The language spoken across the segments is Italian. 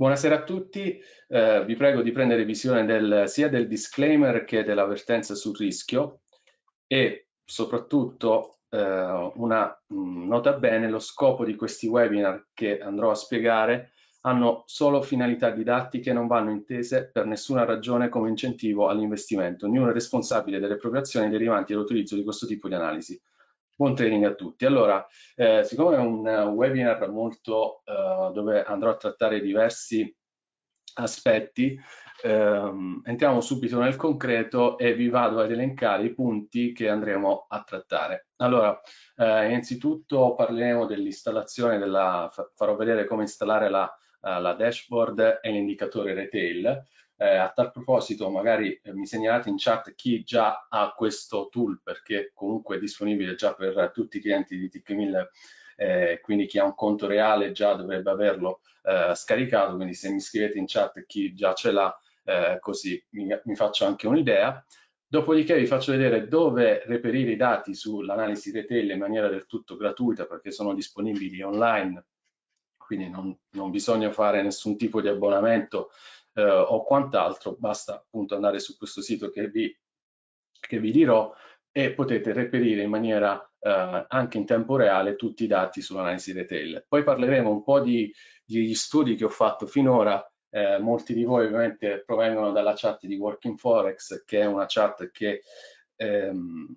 Buonasera a tutti, eh, vi prego di prendere visione del, sia del disclaimer che dell'avvertenza sul rischio e soprattutto eh, una mh, mm, nota bene, lo scopo di questi webinar che andrò a spiegare hanno solo finalità didattiche, non vanno intese per nessuna ragione come incentivo all'investimento. Ognuno è responsabile delle proprie azioni derivanti dall'utilizzo di questo tipo di analisi. Buon training a tutti. Allora, eh, siccome è un webinar molto eh, dove andrò a trattare diversi aspetti, ehm, entriamo subito nel concreto e vi vado ad elencare i punti che andremo a trattare. Allora, eh, innanzitutto parleremo dell'installazione, della, farò vedere come installare la, eh, la dashboard e l'indicatore retail. Eh, a tal proposito magari eh, mi segnalate in chat chi già ha questo tool perché comunque è disponibile già per tutti i clienti di TK1000 eh, quindi chi ha un conto reale già dovrebbe averlo eh, scaricato quindi se mi scrivete in chat chi già ce l'ha eh, così mi, mi, faccio anche un'idea dopodiché vi faccio vedere dove reperire i dati sull'analisi retail in maniera del tutto gratuita perché sono disponibili online quindi non, non bisogna fare nessun tipo di abbonamento eh, o quant'altro, basta appunto andare su questo sito che vi, che vi dirò e potete reperire in maniera eh, anche in tempo reale tutti i dati sull'analisi retail. Poi parleremo un po' di, degli studi che ho fatto finora, eh, molti di voi ovviamente provengono dalla chat di Working Forex, che è una chat che ehm,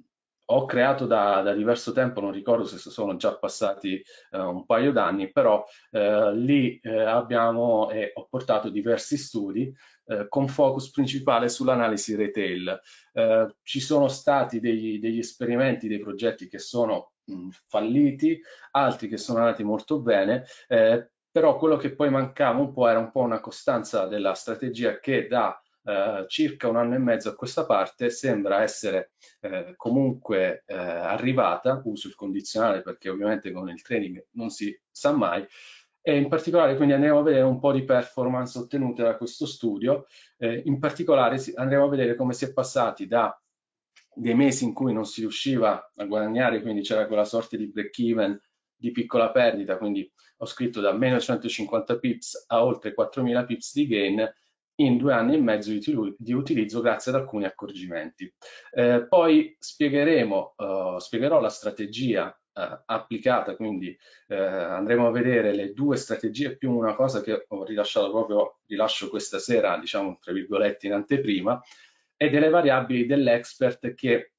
ho creato da, da, diverso tempo, non ricordo se sono già passati eh, un paio d'anni, però eh, lì eh, abbiamo e ho portato diversi studi eh, con focus principale sull'analisi retail. Eh, ci sono stati degli, degli, esperimenti, dei progetti che sono mh, mm, falliti, altri che sono andati molto bene, eh, però quello che poi mancava un po' era un po' una costanza della strategia che da eh, circa un anno e mezzo a questa parte sembra essere eh, comunque eh, arrivata, uso il condizionale perché ovviamente con il training non si sa mai, e in particolare quindi andremo a vedere un po' di performance ottenute da questo studio, eh, in particolare andremo a vedere come si è passati da dei mesi in cui non si riusciva a guadagnare, quindi c'era quella sorta di break even di piccola perdita, quindi ho scritto da meno 150 pips a oltre 4000 pips di gain, in due anni e mezzo di, utilizzo grazie ad alcuni accorgimenti. Eh, poi spiegheremo, eh, spiegherò la strategia eh, applicata, quindi eh, andremo a vedere le due strategie più una cosa che ho rilasciato proprio, rilascio questa sera, diciamo tra virgolette in anteprima, e delle variabili dell'expert che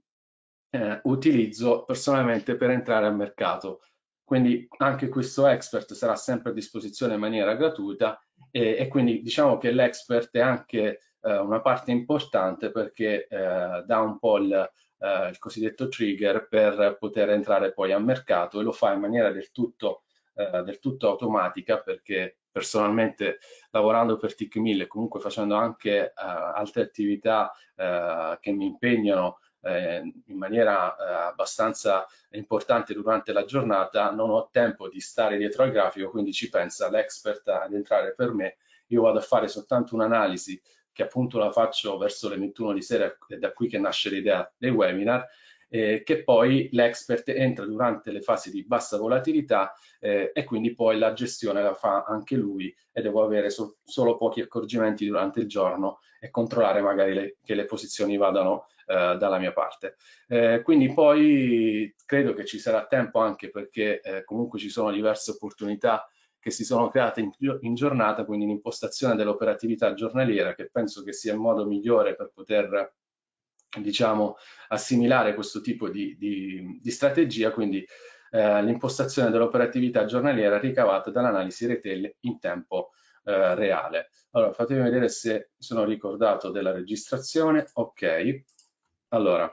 eh, utilizzo personalmente per entrare al mercato quindi anche questo expert sarà sempre a disposizione in maniera gratuita e, e quindi diciamo che l'expert è anche eh, una parte importante perché eh, dà un po' il, eh, il, cosiddetto trigger per poter entrare poi al mercato e lo fa in maniera del tutto, eh, del tutto automatica perché personalmente lavorando per TIC 1000 e comunque facendo anche eh, altre attività eh, che mi impegnano Ehm, in maniera eh, abbastanza importante durante la giornata, non ho tempo di stare dietro al grafico, quindi ci pensa l'expert ad entrare per me, io vado a fare soltanto un'analisi che appunto la faccio verso le 21 di sera, è da qui che nasce l'idea dei webinar, eh, che poi l'expert entra durante le fasi di bassa volatilità eh, e quindi poi la gestione la fa anche lui e devo avere so solo pochi accorgimenti durante il giorno e controllare magari le che le posizioni vadano eh, dalla mia parte. Eh, quindi poi credo che ci sarà tempo anche perché eh, comunque ci sono diverse opportunità che si sono create in, in giornata, quindi l'impostazione dell'operatività giornaliera che penso che sia il modo migliore per poter diciamo assimilare questo tipo di, di, di strategia, quindi eh, l'impostazione dell'operatività giornaliera ricavata dall'analisi retail in tempo eh, reale. Allora, fatemi vedere se sono ricordato della registrazione. Ok, allora,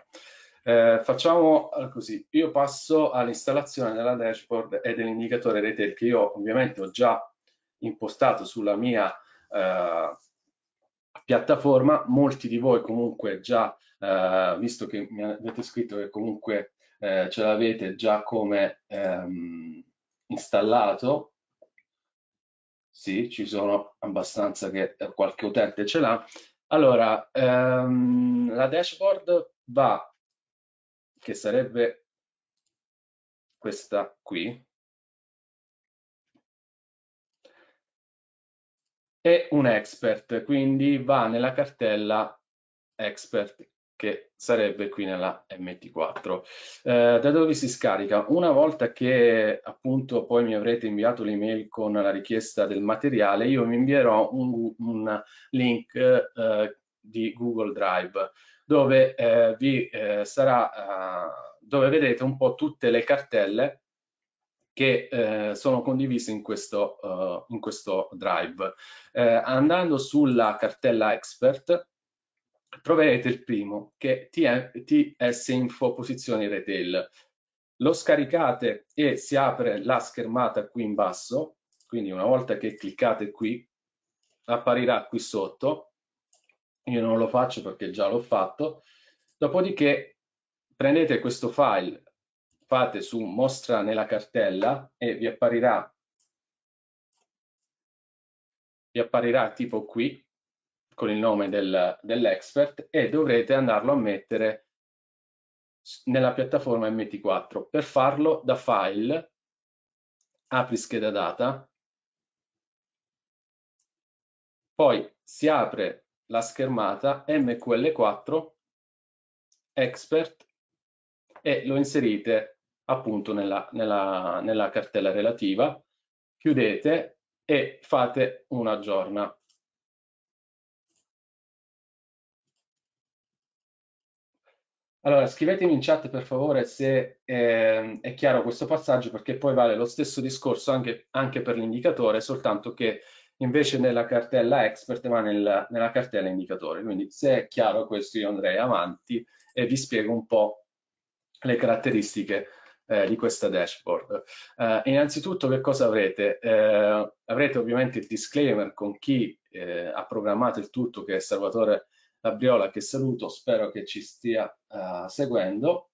eh, facciamo così, io passo all'installazione della dashboard e dell'indicatore retail che io ovviamente ho già impostato sulla mia eh, piattaforma, molti di voi comunque già, eh, visto che mi avete scritto che comunque eh, ce l'avete già come ehm, installato, sì, ci sono abbastanza che eh, qualche utente ce l'ha, allora, ehm, la dashboard va, che sarebbe questa qui, è un expert, quindi va nella cartella expert che sarebbe qui nella MT4. Eh, da dove si scarica? Una volta che appunto poi mi avrete inviato l'email con la richiesta del materiale, io vi invierò un, un link eh, di Google Drive dove, eh, vi, eh, sarà, eh, dove vedrete un po' tutte le cartelle che eh, sono condivise in questo, uh, in questo drive. Eh, andando sulla cartella expert troverete il primo che è TS Info Posizioni Retail. Lo scaricate e si apre la schermata qui in basso, quindi una volta che cliccate qui apparirà qui sotto io non lo faccio perché già l'ho fatto, dopodiché prendete questo file, fate su mostra nella cartella e vi apparirà, vi apparirà tipo qui con il nome del, dell'expert e dovrete andarlo a mettere nella piattaforma MT4. Per farlo da file, apri scheda data, poi si apre la schermata MQL4 expert e lo inserite appunto nella, nella, nella cartella relativa, chiudete e fate un aggiorna. Allora, scrivetemi in chat per favore se eh, è chiaro questo passaggio perché poi vale lo stesso discorso anche, anche per l'indicatore, soltanto che invece nella cartella expert ma nel, nella cartella indicatore Quindi se è chiaro questo io andrei avanti e vi spiego un po' le caratteristiche eh, di questa dashboard. Eh, innanzitutto che cosa avrete? Eh, avrete ovviamente il disclaimer con chi eh, ha programmato il tutto che è Salvatore Labriola che saluto, spero che ci stia eh, seguendo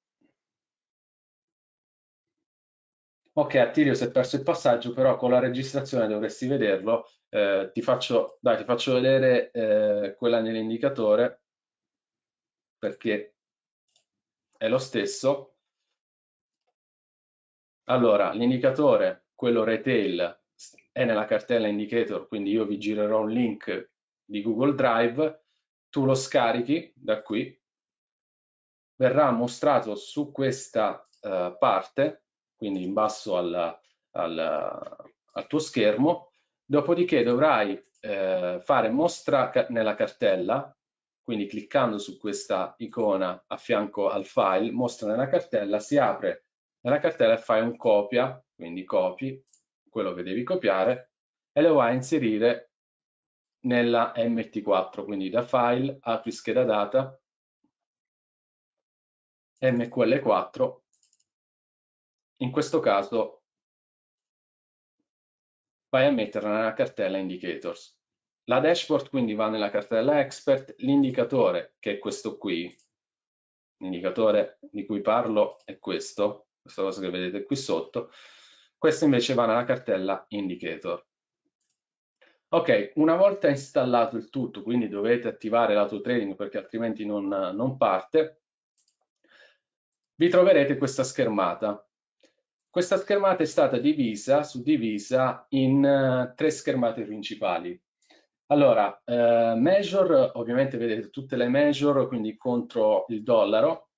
ok Attilio si è perso il passaggio però con la registrazione dovresti vederlo eh, ti, faccio, dai, ti faccio vedere eh, quella nell'indicatore perché è lo stesso allora l'indicatore quello retail è nella cartella indicator quindi io vi girerò un link di Google Drive tu lo scarichi da qui verrà mostrato su questa uh, parte quindi in basso al, al, al tuo schermo, dopodiché dovrai eh, fare mostra nella cartella, quindi cliccando su questa icona a fianco al file, mostra nella cartella, si apre nella cartella e fai un copia, quindi copi quello che devi copiare e lo vai a inserire nella MT4, quindi da file, apri scheda data, MQL4 in questo caso vai a metterla nella cartella indicators. La dashboard quindi va nella cartella expert, l'indicatore che è questo qui, l'indicatore di cui parlo è questo, questa cosa che vedete qui sotto, questo invece va nella cartella indicator. Ok, una volta installato il tutto, quindi dovete attivare l'auto trading perché altrimenti non, non parte, vi troverete questa schermata questa schermata è stata divisa, suddivisa in eh, tre schermate principali. Allora, eh, measure, ovviamente vedete tutte le measure, quindi contro il dollaro,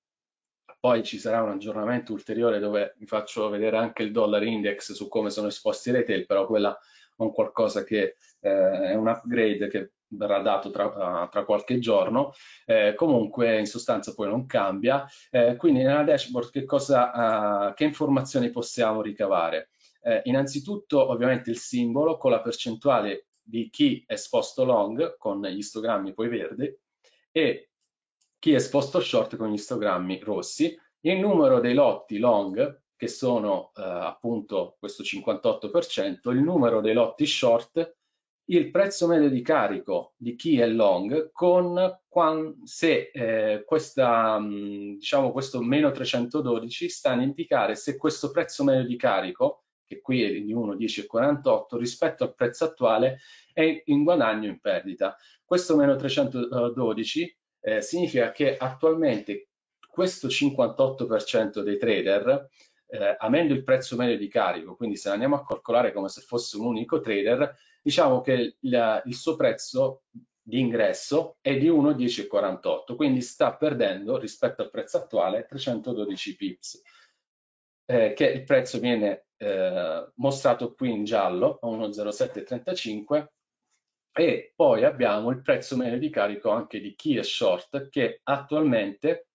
poi ci sarà un aggiornamento ulteriore dove vi faccio vedere anche il dollar index su come sono esposti i retail, però quella è un qualcosa che eh, è un upgrade che verrà dato tra, tra qualche giorno, eh, comunque in sostanza poi non cambia. Eh, quindi nella dashboard che, cosa, uh, che informazioni possiamo ricavare? Eh, innanzitutto ovviamente il simbolo con la percentuale di chi è esposto long con gli istogrammi poi verdi e chi è esposto short con gli istogrammi rossi, il numero dei lotti long che sono eh, appunto questo 58%, il numero dei lotti short il prezzo medio di carico di chi è long con se eh, questa, mm, diciamo, questo meno 312 sta a indicare se questo prezzo medio di carico, che qui è di 1,1048 rispetto al prezzo attuale, è in guadagno o in perdita. Questo meno 312 eh, significa che attualmente questo 58% dei trader eh, avendo il prezzo medio di carico, quindi se andiamo a calcolare come se fosse un unico trader, diciamo che il, il suo prezzo di ingresso è di 1,1048, quindi sta perdendo rispetto al prezzo attuale 312 pips, eh, che il prezzo viene eh, mostrato qui in giallo a 1,0735 e poi abbiamo il prezzo medio di carico anche di chi è short che attualmente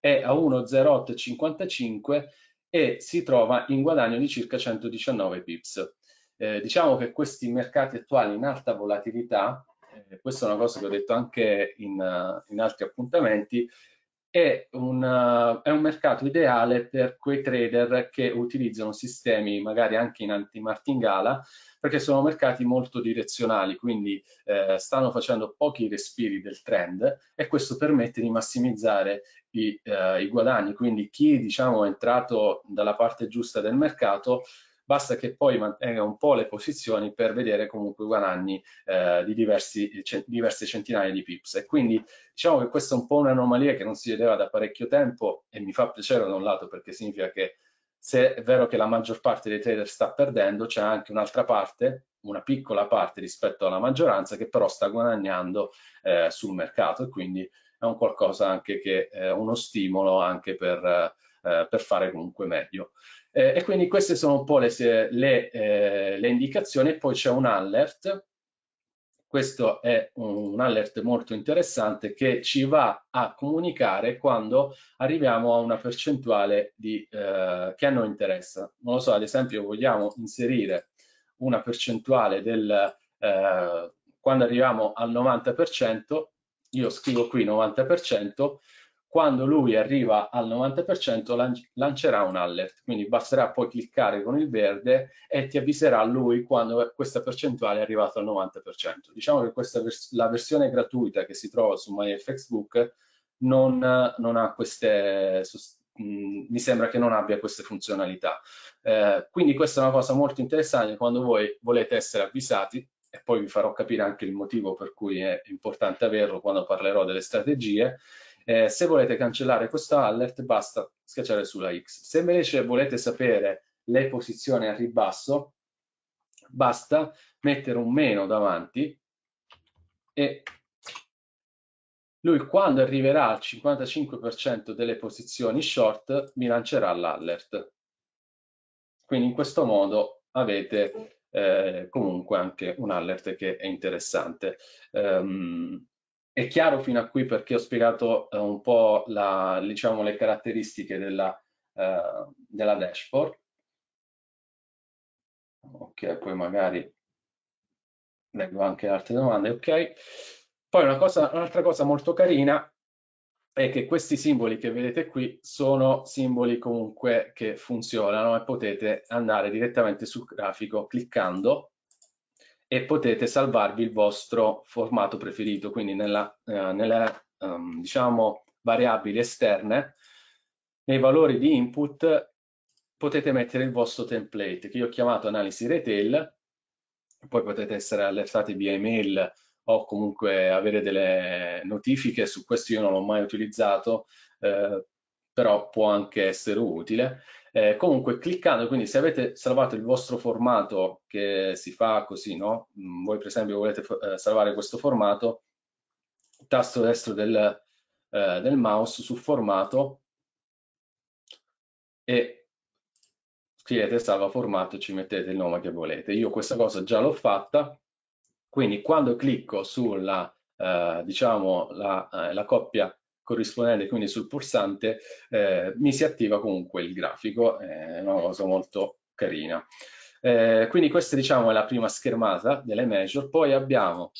è a 1,0855 e si trova in guadagno di circa 119 pips. Eh, diciamo che questi mercati attuali in alta volatilità, eh, questa è una cosa che ho detto anche in, uh, in altri appuntamenti, è un, uh, è un, mercato ideale per quei trader che utilizzano sistemi magari anche in anti-martingala perché sono mercati molto direzionali, quindi eh, stanno facendo pochi respiri del trend e questo permette di massimizzare i, uh, i guadagni. Quindi chi diciamo, è entrato dalla parte giusta del mercato basta che poi mantenga un po' le posizioni per vedere comunque guadagni eh, di diversi, diverse centinaia di pips e quindi diciamo che questa è un po' un'anomalia che non si vedeva da parecchio tempo e mi fa piacere da un lato perché significa che se è vero che la maggior parte dei trader sta perdendo, c'è anche un'altra parte, una piccola parte rispetto alla maggioranza che però sta guadagnando eh, sul mercato e quindi è un qualcosa anche che è eh, uno stimolo anche per, eh, per fare comunque meglio. Eh, e quindi queste sono un po' le, le, eh, le indicazioni. Poi c'è un alert, questo è un alert molto interessante che ci va a comunicare quando arriviamo a una percentuale di, eh, che a noi interessa. Non lo so, ad esempio vogliamo inserire una percentuale del eh, quando arriviamo al 90%, io scrivo qui 90%, quando lui arriva al 90% lancerà un alert, quindi basterà poi cliccare con il verde e ti avviserà lui quando questa percentuale è arrivata al 90%. Diciamo che questa vers la versione gratuita che si trova su MyFXBook non, non ha queste mm, mi sembra che non abbia queste funzionalità. Eh, quindi questa è una cosa molto interessante quando voi volete essere avvisati e poi vi farò capire anche il motivo per cui è importante averlo quando parlerò delle strategie eh, se volete cancellare questo alert basta schiacciare sulla X. Se invece volete sapere le posizioni a ribasso, basta mettere un meno davanti e lui quando arriverà al 55% delle posizioni short mi lancerà l'alert Quindi in questo modo avete eh, comunque anche un alert che è interessante. Um, è chiaro fino a qui perché ho spiegato eh, un po' la, diciamo, le caratteristiche della, eh, della dashboard. Ok, poi magari leggo anche altre domande, ok. Poi un'altra cosa, cosa molto carina è che questi simboli che vedete qui sono simboli comunque che funzionano e potete andare direttamente sul grafico cliccando e potete salvarvi il vostro formato preferito, quindi nella, eh, nelle um, diciamo, variabili esterne, nei valori di input potete mettere il vostro template che io ho chiamato analisi retail, poi potete essere allertati via email o comunque avere delle notifiche, su questo io non l'ho mai utilizzato, eh, però può anche essere utile. Eh, comunque cliccando, quindi se avete salvato il vostro formato che si fa così, no? Mm, voi per esempio volete eh, salvare questo formato, tasto destro del, eh, del mouse su formato e scrivete salva formato, ci mettete il nome che volete. Io questa cosa già l'ho fatta, quindi quando clicco sulla, eh, diciamo, la, eh, la coppia corrispondente quindi sul pulsante eh, mi si attiva comunque il grafico, è eh, una cosa molto carina. Eh, quindi questa diciamo è la prima schermata delle measure, poi abbiamo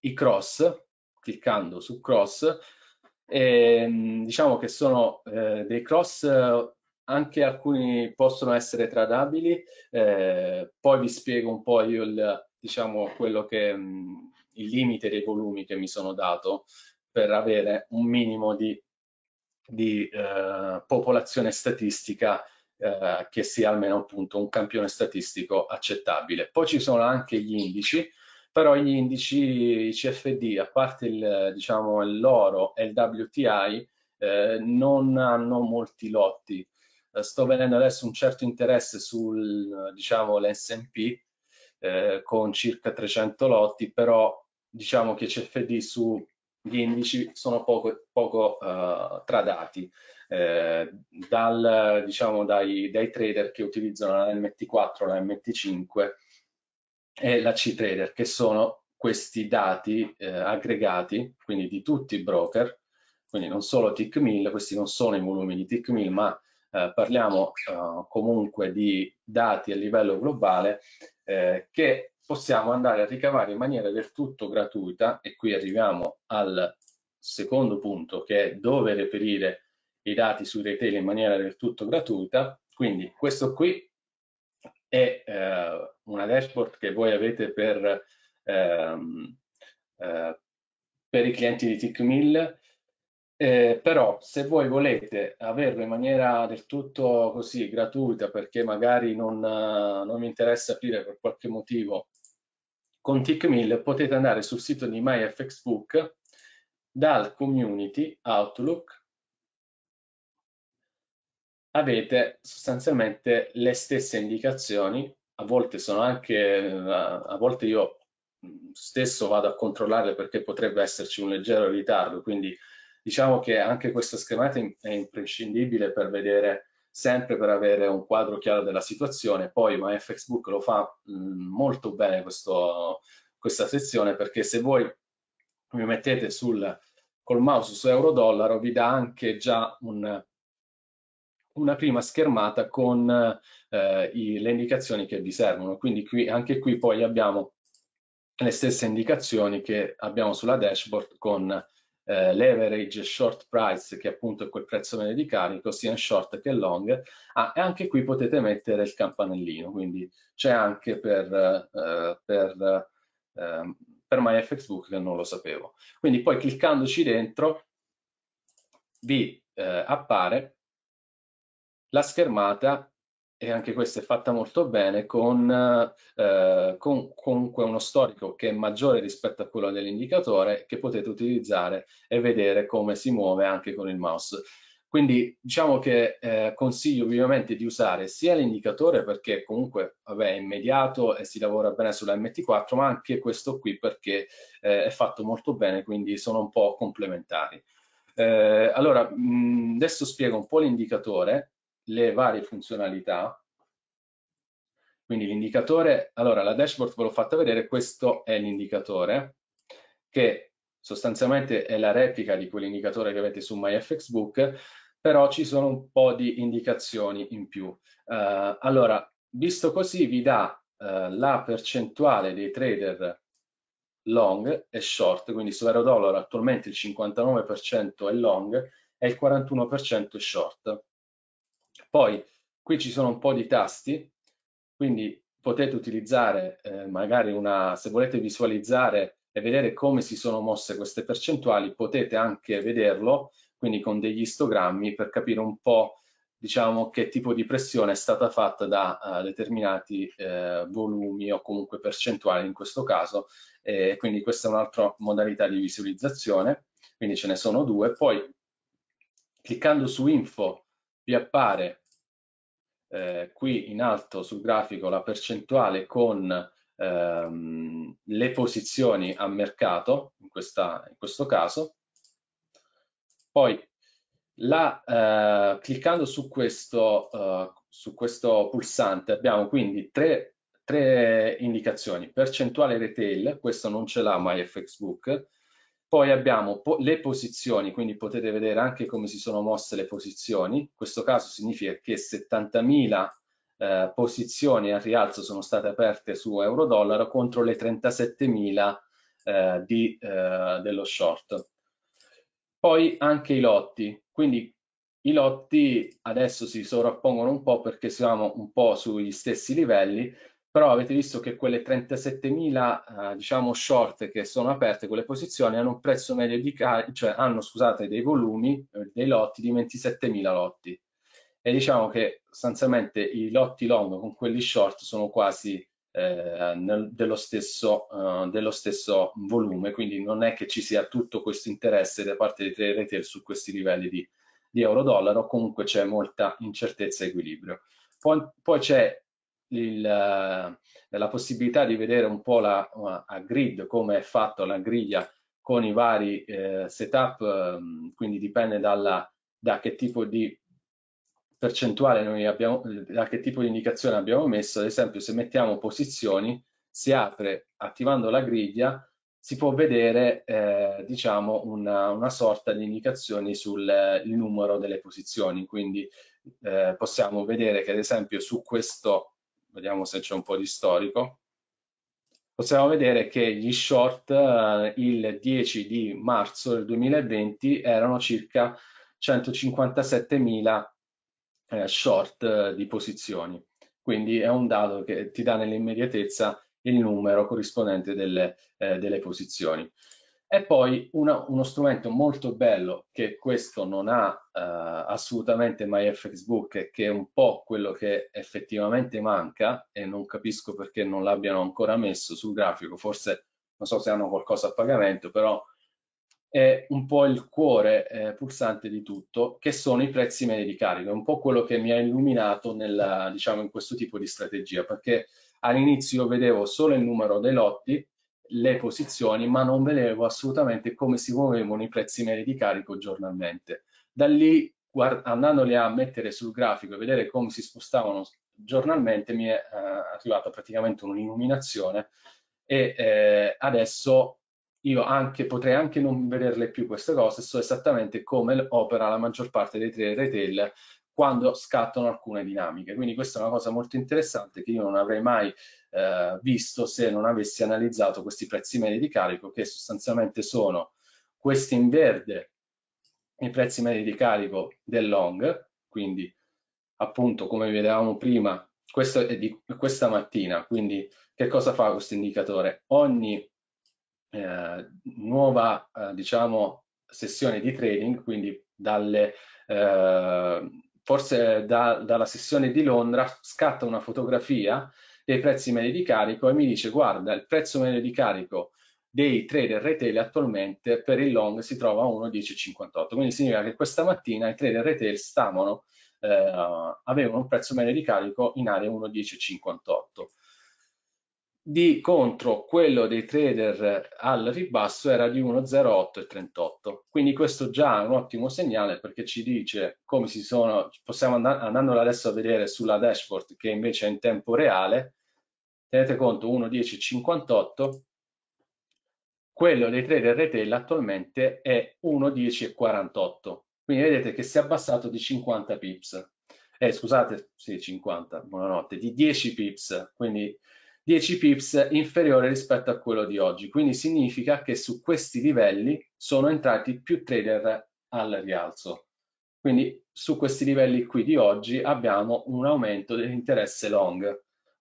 i cross, cliccando su cross, e, diciamo che sono eh, dei cross anche alcuni possono essere tradabili, eh, poi vi spiego un po' io il, diciamo, quello che mm, il limite dei volumi che mi sono dato per avere un minimo di, di eh, popolazione statistica eh, che sia almeno appunto un campione statistico accettabile. Poi ci sono anche gli indici, però gli indici CFD, a parte il, diciamo, l'oro e il WTI, eh, non hanno molti lotti. Eh, sto vedendo adesso un certo interesse sul, diciamo, l'S&P eh, con circa 300 lotti, però diciamo che CFD su gli indici sono poco, poco uh, tradati eh, dal, diciamo, dai, dai, trader che utilizzano la MT4, la MT5 e la C-Trader, che sono questi dati eh, aggregati, quindi di tutti i broker, quindi non solo TIC1000, questi non sono i volumi di TIC1000, ma eh, parliamo eh, comunque di dati a livello globale eh, che possiamo andare a ricavare in maniera del tutto gratuita e qui arriviamo al secondo punto che è dove reperire i dati su retail in maniera del tutto gratuita quindi questo qui è eh, una dashboard che voi avete per, ehm, eh, per i clienti di TICMIL eh, però se voi volete averlo in maniera del tutto così gratuita perché magari non, non vi interessa aprire per qualche motivo con TickMill potete andare sul sito di MyFXBook dal community Outlook avete sostanzialmente le stesse indicazioni a volte sono anche eh, a volte io stesso vado a controllare perché potrebbe esserci un leggero ritardo quindi diciamo che anche questa schermata è imprescindibile per vedere sempre per avere un quadro chiaro della situazione. Poi MyFX lo fa mh, mm, molto bene questo, questa sezione perché se voi mi mettete sul, col mouse su euro dollaro vi dà anche già un, una prima schermata con eh, i, le indicazioni che vi servono. Quindi qui, anche qui poi abbiamo le stesse indicazioni che abbiamo sulla dashboard con eh, leverage short price, che appunto è quel prezzo medio di carico, sia in short che in long. Ah, e anche qui potete mettere il campanellino, quindi c'è anche per, eh, per, eh, per MyFXBook che non lo sapevo. Quindi poi cliccandoci dentro vi eh, appare la schermata e anche questa è fatta molto bene, con, eh, con, comunque uno storico che è maggiore rispetto a quello dell'indicatore che potete utilizzare e vedere come si muove anche con il mouse. Quindi diciamo che eh, consiglio vivamente di usare sia l'indicatore perché comunque vabbè, è immediato e si lavora bene sulla mt 4 ma anche questo qui perché eh, è fatto molto bene, quindi sono un po' complementari. Eh, allora, mh, adesso spiego un po' l'indicatore le varie funzionalità. Quindi l'indicatore, allora la dashboard ve l'ho fatta vedere, questo è l'indicatore che sostanzialmente è la replica di quell'indicatore che avete su MyFXBook, però ci sono un po' di indicazioni in più. Uh, allora, visto così vi dà uh, la percentuale dei trader long e short, quindi su Euro dollaro attualmente il 59% è long e il 41% è short. Poi qui ci sono un po' di tasti, quindi potete utilizzare eh, magari una, se volete visualizzare e vedere come si sono mosse queste percentuali, potete anche vederlo, quindi con degli istogrammi per capire un po' diciamo che tipo di pressione è stata fatta da uh, determinati uh, volumi o comunque percentuali in questo caso e quindi questa è un'altra modalità di visualizzazione quindi ce ne sono due poi cliccando su info vi appare eh, qui in alto sul grafico la percentuale con ehm, le posizioni a mercato, in, questa, in questo caso. Poi la, eh, cliccando su questo, eh, su questo, pulsante abbiamo quindi tre, tre indicazioni, percentuale retail, questo non ce l'ha MyFXBook, poi abbiamo po le posizioni, quindi potete vedere anche come si sono mosse le posizioni. In questo caso significa che 70.000 eh, posizioni al rialzo sono state aperte su euro-dollaro contro le 37.000 eh, eh, dello short. Poi anche i lotti, quindi i lotti adesso si sovrappongono un po' perché siamo un po' sugli stessi livelli, però avete visto che quelle 37.000 eh, diciamo short che sono aperte, quelle posizioni, hanno un prezzo medio di carico, cioè hanno scusate dei volumi, eh, dei lotti di 27.000 lotti e diciamo che sostanzialmente i lotti long con quelli short sono quasi eh, nel, dello, stesso, eh, dello stesso volume, quindi non è che ci sia tutto questo interesse da parte dei tre retail su questi livelli di, di euro-dollaro, comunque c'è molta incertezza e equilibrio. Poi, poi c'è il, eh, la possibilità di vedere un po' la, eh, a grid come è fatto la griglia con i vari eh, setup, ehm, quindi dipende dalla, da che tipo di percentuale noi abbiamo, da che tipo di indicazione abbiamo messo, ad esempio se mettiamo posizioni, si apre attivando la griglia, si può vedere eh, diciamo una, una, sorta di indicazioni sul numero delle posizioni, quindi eh, possiamo vedere che ad esempio su questo vediamo se c'è un po' di storico, possiamo vedere che gli short eh, il 10 di marzo del 2020 erano circa 157.000 eh, short eh, di posizioni. Quindi è un dato che ti dà nell'immediatezza il numero corrispondente delle, eh, delle posizioni. E poi una, uno strumento molto bello che questo non ha eh, assolutamente MyFXBook e che è un po' quello che effettivamente manca e non capisco perché non l'abbiano ancora messo sul grafico, forse non so se hanno qualcosa a pagamento, però è un po' il cuore eh, pulsante di tutto, che sono i prezzi medi di carico, è un po' quello che mi ha illuminato nella, diciamo, in questo tipo di strategia, perché all'inizio vedevo solo il numero dei lotti le posizioni, ma non vedevo assolutamente come si muovevano i prezzi medi di carico giornalmente. Da lì, andandoli a mettere sul grafico e vedere come si spostavano giornalmente, mi è eh, arrivata praticamente un'illuminazione e eh, adesso io anche, potrei anche non vederle più queste cose, so esattamente come opera la maggior parte dei tre retail quando scattano alcune dinamiche. Quindi questa è una cosa molto interessante che io non avrei mai eh, visto se non avessi analizzato questi prezzi medi di carico che sostanzialmente sono questi in verde i prezzi medi di carico del long, quindi appunto come vedevamo prima, questo è di questa mattina, quindi che cosa fa questo indicatore? Ogni eh, nuova eh, diciamo sessione di trading, quindi dalle eh, forse da, dalla sessione di Londra, scatta una fotografia dei prezzi medi di carico e mi dice guarda il prezzo medio di carico dei trader retail attualmente per il long si trova a 1,1058, quindi significa che questa mattina i trader retail stavano, eh, avevano un prezzo medio di carico in area 1,1058 di contro quello dei trader al ribasso era di 1,0838 quindi questo già è un ottimo segnale perché ci dice come si sono possiamo andare andando adesso a vedere sulla dashboard che invece è in tempo reale tenete conto 1,1058 quello dei trader retail attualmente è 1,1048 quindi vedete che si è abbassato di 50 pips eh, scusate sì 50 buonanotte di 10 pips quindi 10 pips inferiore rispetto a quello di oggi. Quindi significa che su questi livelli sono entrati più trader al rialzo. Quindi su questi livelli qui di oggi abbiamo un aumento dell'interesse long,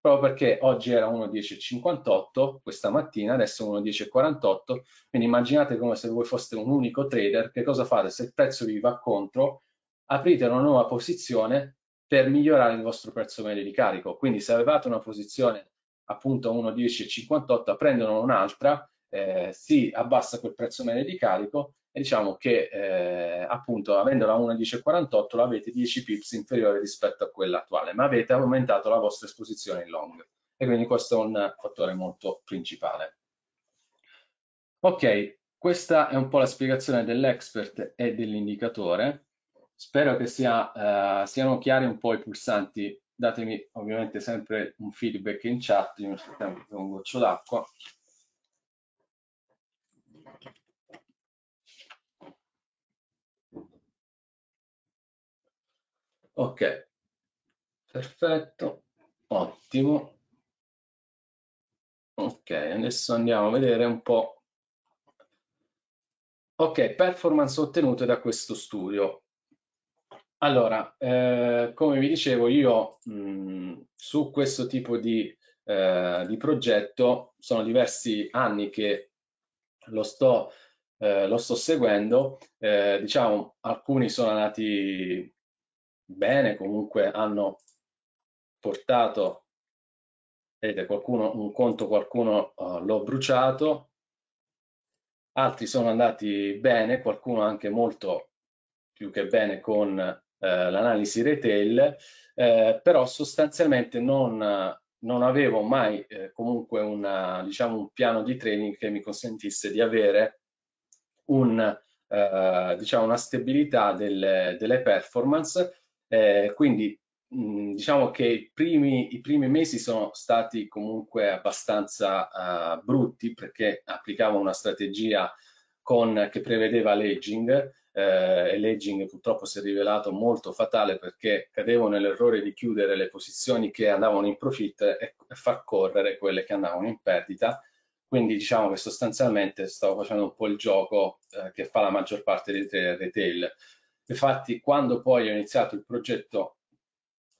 proprio perché oggi era 1,1058 questa mattina, adesso 1,1048, quindi immaginate come se voi foste un unico trader, che cosa fate se il prezzo vi va contro? Aprite una nuova posizione per migliorare il vostro prezzo medio di carico, quindi se avevate una posizione appunto 1.10.58 prendono un'altra, eh, si abbassa quel prezzo medio di carico e diciamo che eh, appunto avendola a 1.10.48 avete 10 pips inferiore rispetto a quella attuale, ma avete aumentato la vostra esposizione in long e quindi questo è un fattore molto principale. Ok, questa è un po' la spiegazione dell'expert e dell'indicatore. Spero che sia, eh, siano chiari un po' i pulsanti datemi ovviamente sempre un feedback in chat, io nel frattempo un goccio d'acqua. Ok, perfetto, ottimo. Ok, adesso andiamo a vedere un po'. Ok, performance ottenute da questo studio. Allora, eh, come vi dicevo, io mh, mm, su questo tipo di, eh, di, progetto sono diversi anni che lo sto, eh, lo sto seguendo. Eh, diciamo, alcuni sono andati bene, comunque hanno portato, vedete, qualcuno, un conto qualcuno uh, l'ho bruciato, altri sono andati bene, qualcuno anche molto più che bene con eh, l'analisi retail, eh, però sostanzialmente non, non avevo mai eh, comunque una, diciamo, un piano di training che mi consentisse di avere un, eh, diciamo una stabilità delle, delle performance, eh, quindi mh, mm, diciamo che i primi, i primi, mesi sono stati comunque abbastanza brutti perché applicavo una strategia con, che prevedeva l'aging eh, l'edging purtroppo si è rivelato molto fatale perché cadevo nell'errore di chiudere le posizioni che andavano in profit e, e far correre quelle che andavano in perdita quindi diciamo che sostanzialmente stavo facendo un po' il gioco eh, che fa la maggior parte dei retail. Infatti quando poi ho iniziato il progetto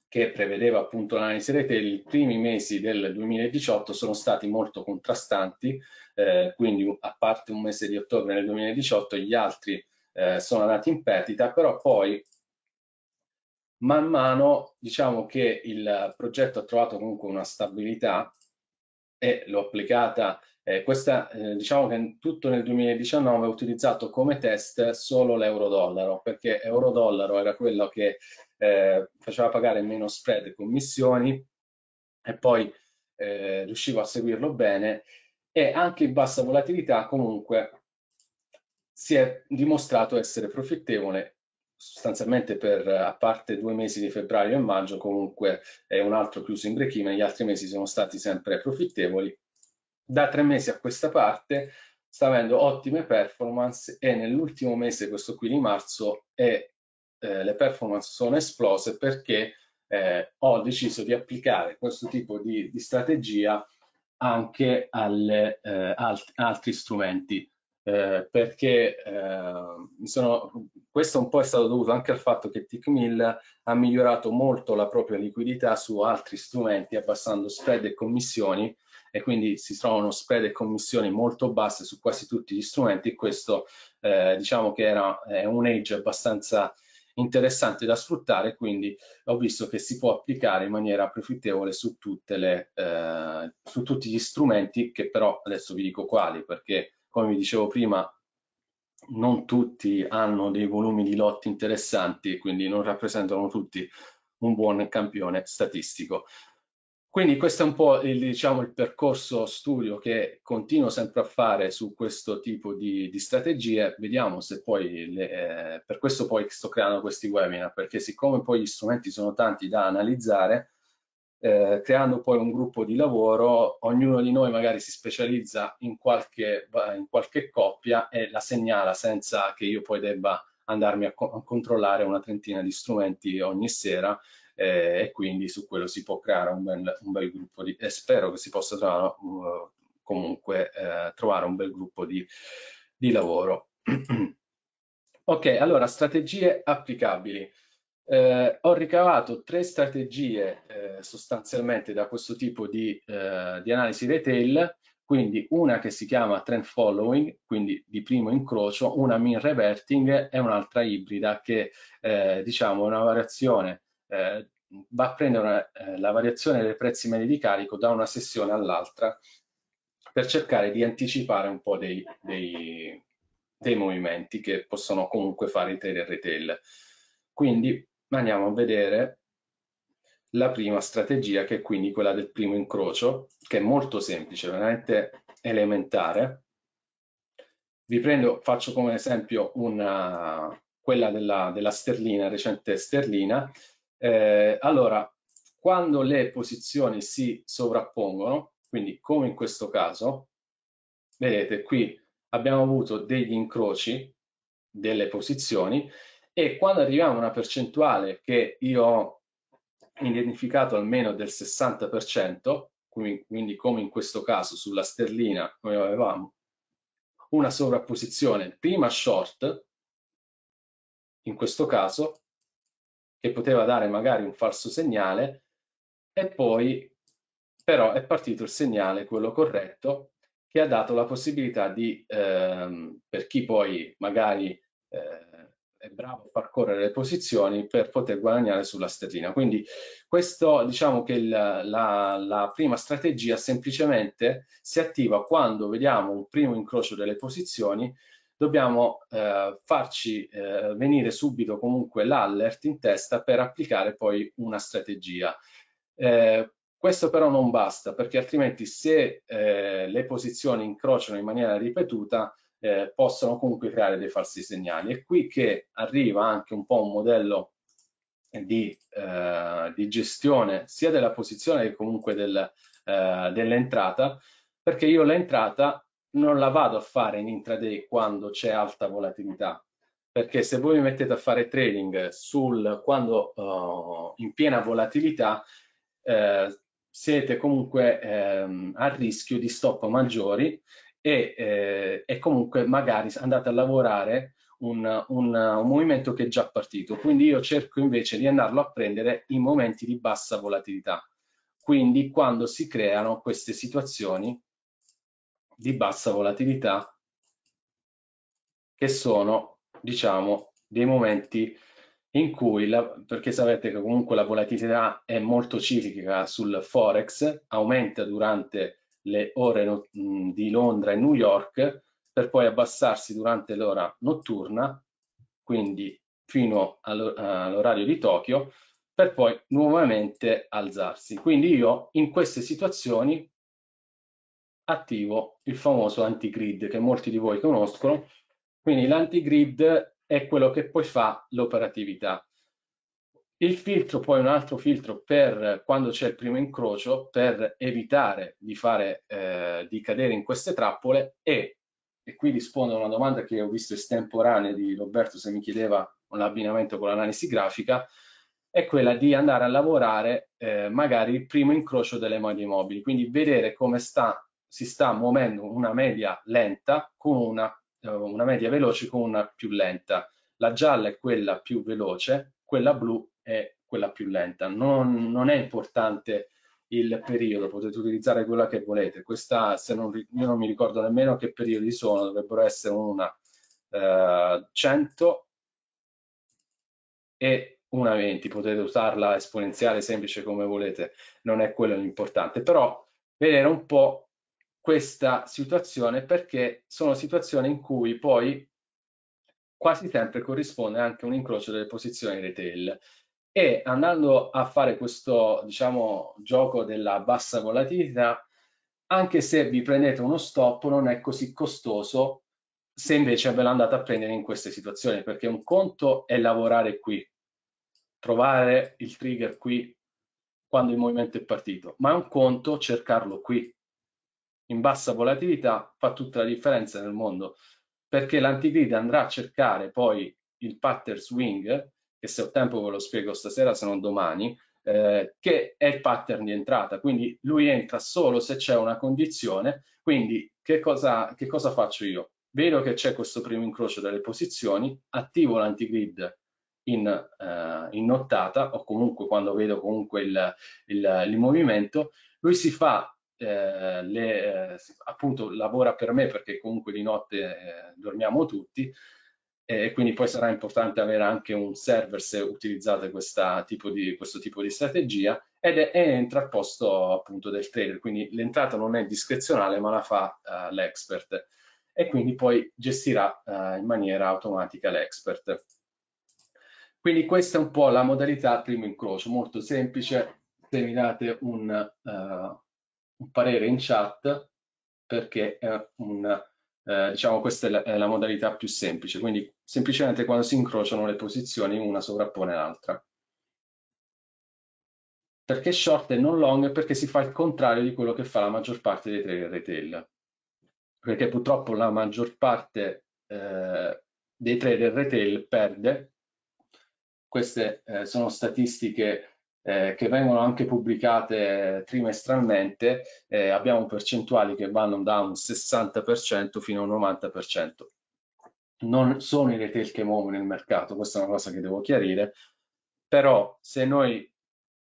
che prevedeva appunto l'analisi retail, i primi mesi del 2018 sono stati molto contrastanti, eh, quindi a parte un mese di ottobre del 2018 gli altri eh, sono andati in perdita, però poi man mano diciamo che il progetto ha trovato comunque una stabilità e l'ho applicata eh, questa eh, diciamo che tutto nel 2019 ho utilizzato come test solo l'euro-dollaro perché euro-dollaro era quello che eh, faceva pagare meno spread e commissioni e poi eh, riuscivo a seguirlo bene e anche in bassa volatilità comunque si è dimostrato essere profittevole sostanzialmente per a parte due mesi di febbraio e maggio comunque è un altro chiuso in break even gli altri mesi sono stati sempre profittevoli da tre mesi a questa parte sta avendo ottime performance e nell'ultimo mese questo qui di marzo è, eh, le performance sono esplose perché eh, ho deciso di applicare questo tipo di, di strategia anche agli eh, alt altri strumenti eh, perché ehm, sono, questo un po' è stato dovuto anche al fatto che TICMIL ha migliorato molto la propria liquidità su altri strumenti abbassando spread e commissioni e quindi si trovano spread e commissioni molto basse su quasi tutti gli strumenti e questo eh, diciamo che era, è un edge abbastanza interessante da sfruttare quindi ho visto che si può applicare in maniera profittevole su, le, eh, su tutti gli strumenti che però adesso vi dico quali perché come vi dicevo prima, non tutti hanno dei volumi di lotti interessanti quindi non rappresentano tutti un buon campione statistico. Quindi questo è un po' il, diciamo, il percorso studio che continuo sempre a fare su questo tipo di, di strategie. Vediamo se poi, le, eh, per questo poi sto creando questi webinar, perché siccome poi gli strumenti sono tanti da analizzare, eh, creando poi un gruppo di lavoro, ognuno di noi magari si specializza in qualche, in qualche coppia e la segnala senza che io poi debba andarmi a, co- a controllare una trentina di strumenti ogni sera eh, e quindi su quello si può creare un bel, un bel gruppo di, e spero che si possa trovare, uh, comunque eh, trovare un bel gruppo di, di lavoro. ok, allora strategie applicabili. Eh, ho ricavato tre strategie eh, sostanzialmente da questo tipo di, eh, di, analisi retail, quindi una che si chiama trend following, quindi di primo incrocio, una mean reverting e un'altra ibrida che eh, diciamo una variazione, eh, va a prendere una, eh, la variazione dei prezzi medi di carico da una sessione all'altra per cercare di anticipare un po' dei, dei, dei movimenti che possono comunque fare i trader retail. Quindi andiamo a vedere la prima strategia che è quindi quella del primo incrocio che è molto semplice, veramente elementare. Vi prendo, faccio come esempio una, quella della, della sterlina, recente sterlina. Eh, allora, quando le posizioni si sovrappongono, quindi come in questo caso, vedete qui abbiamo avuto degli incroci delle posizioni e quando arriviamo a una percentuale che io ho identificato almeno del 60%, quindi, come in questo caso sulla sterlina noi avevamo una sovrapposizione prima short, in questo caso, che poteva dare magari un falso segnale, e poi però è partito il segnale, quello corretto, che ha dato la possibilità di, ehm, per chi poi magari eh, è bravo a far correre le posizioni per poter guadagnare sulla sterlina. Quindi questo diciamo che il, la, la, prima strategia semplicemente si attiva quando vediamo un primo incrocio delle posizioni, dobbiamo eh, farci eh, venire subito comunque l'alert in testa per applicare poi una strategia. Eh, questo però non basta perché altrimenti se eh, le posizioni incrociano in maniera ripetuta eh, possono comunque creare dei falsi segnali. È qui che arriva anche un po' un modello di, eh, di gestione sia della posizione che comunque del, eh, dell'entrata, perché io l'entrata non la vado a fare in intraday quando c'è alta volatilità, perché se voi mi mettete a fare trading sul, quando uh, in piena volatilità uh, siete comunque um, a rischio di stop maggiori e, eh, e comunque magari andate a lavorare un, un, un, movimento che è già partito. Quindi io cerco invece di andarlo a prendere in momenti di bassa volatilità. Quindi quando si creano queste situazioni di bassa volatilità che sono, diciamo, dei momenti in cui, la, perché sapete che comunque la volatilità è molto ciclica sul Forex, aumenta durante le ore no di Londra e New York per poi abbassarsi durante l'ora notturna, quindi fino all'orario di Tokyo, per poi nuovamente alzarsi. Quindi io in queste situazioni attivo il famoso anti-grid che molti di voi conoscono. Quindi l'anti-grid è quello che poi fa l'operatività. Il filtro poi è un altro filtro per eh, quando c'è il primo incrocio per evitare di, fare, eh, di cadere in queste trappole e, e, qui rispondo a una domanda che ho visto estemporanea di Roberto se mi chiedeva un abbinamento con l'analisi grafica, è quella di andare a lavorare eh, magari il primo incrocio delle maglie mobili, quindi vedere come sta, si sta muovendo una media lenta con una, eh, una media veloce con una più lenta. La gialla è quella più veloce, quella blu è quella più lenta. Non, non è importante il periodo, potete utilizzare quella che volete. Questa, se non, io non mi ricordo nemmeno che periodi sono, dovrebbero essere una eh, 100 e una 20. Potete usarla esponenziale, semplice come volete, non è quello l'importante. Però vedere un po' questa situazione perché sono situazioni in cui poi quasi sempre corrisponde anche un incrocio delle posizioni retail e andando a fare questo diciamo gioco della bassa volatilità anche se vi prendete uno stop non è così costoso se invece ve l'andate a prendere in queste situazioni perché un conto è lavorare qui trovare il trigger qui quando il movimento è partito ma è un conto cercarlo qui in bassa volatilità fa tutta la differenza nel mondo perché l'antigrid andrà a cercare poi il pattern swing che se ho tempo ve lo spiego stasera, se non domani, eh, che è il pattern di entrata, quindi lui entra solo se c'è una condizione, quindi che cosa, che cosa faccio io? Vedo che c'è questo primo incrocio delle posizioni, attivo l'antigrid in, eh, in, nottata o comunque quando vedo comunque il, il, il movimento, lui si fa eh, le, eh, appunto lavora per me perché comunque di notte eh, dormiamo tutti, e quindi poi sarà importante avere anche un server se utilizzate tipo di, questo tipo di strategia ed è, entra al posto appunto del trader, quindi l'entrata non è discrezionale ma la fa uh, l'expert e quindi poi gestirà uh, in maniera automatica l'expert. Quindi questa è un po' la modalità primo incrocio, molto semplice, se mi date un, uh, un parere in chat perché è un eh, diciamo questa è la, è la, modalità più semplice, quindi semplicemente quando si incrociano le posizioni una sovrappone l'altra. Perché short e non long? Perché si fa il contrario di quello che fa la maggior parte dei trader retail. Perché purtroppo la maggior parte eh, dei trader retail perde. Queste eh, sono statistiche eh, che vengono anche pubblicate trimestralmente, eh, abbiamo percentuali che vanno da un 60% fino a un 90%. Non sono i retail che muovono il mercato, questa è una cosa che devo chiarire, però se noi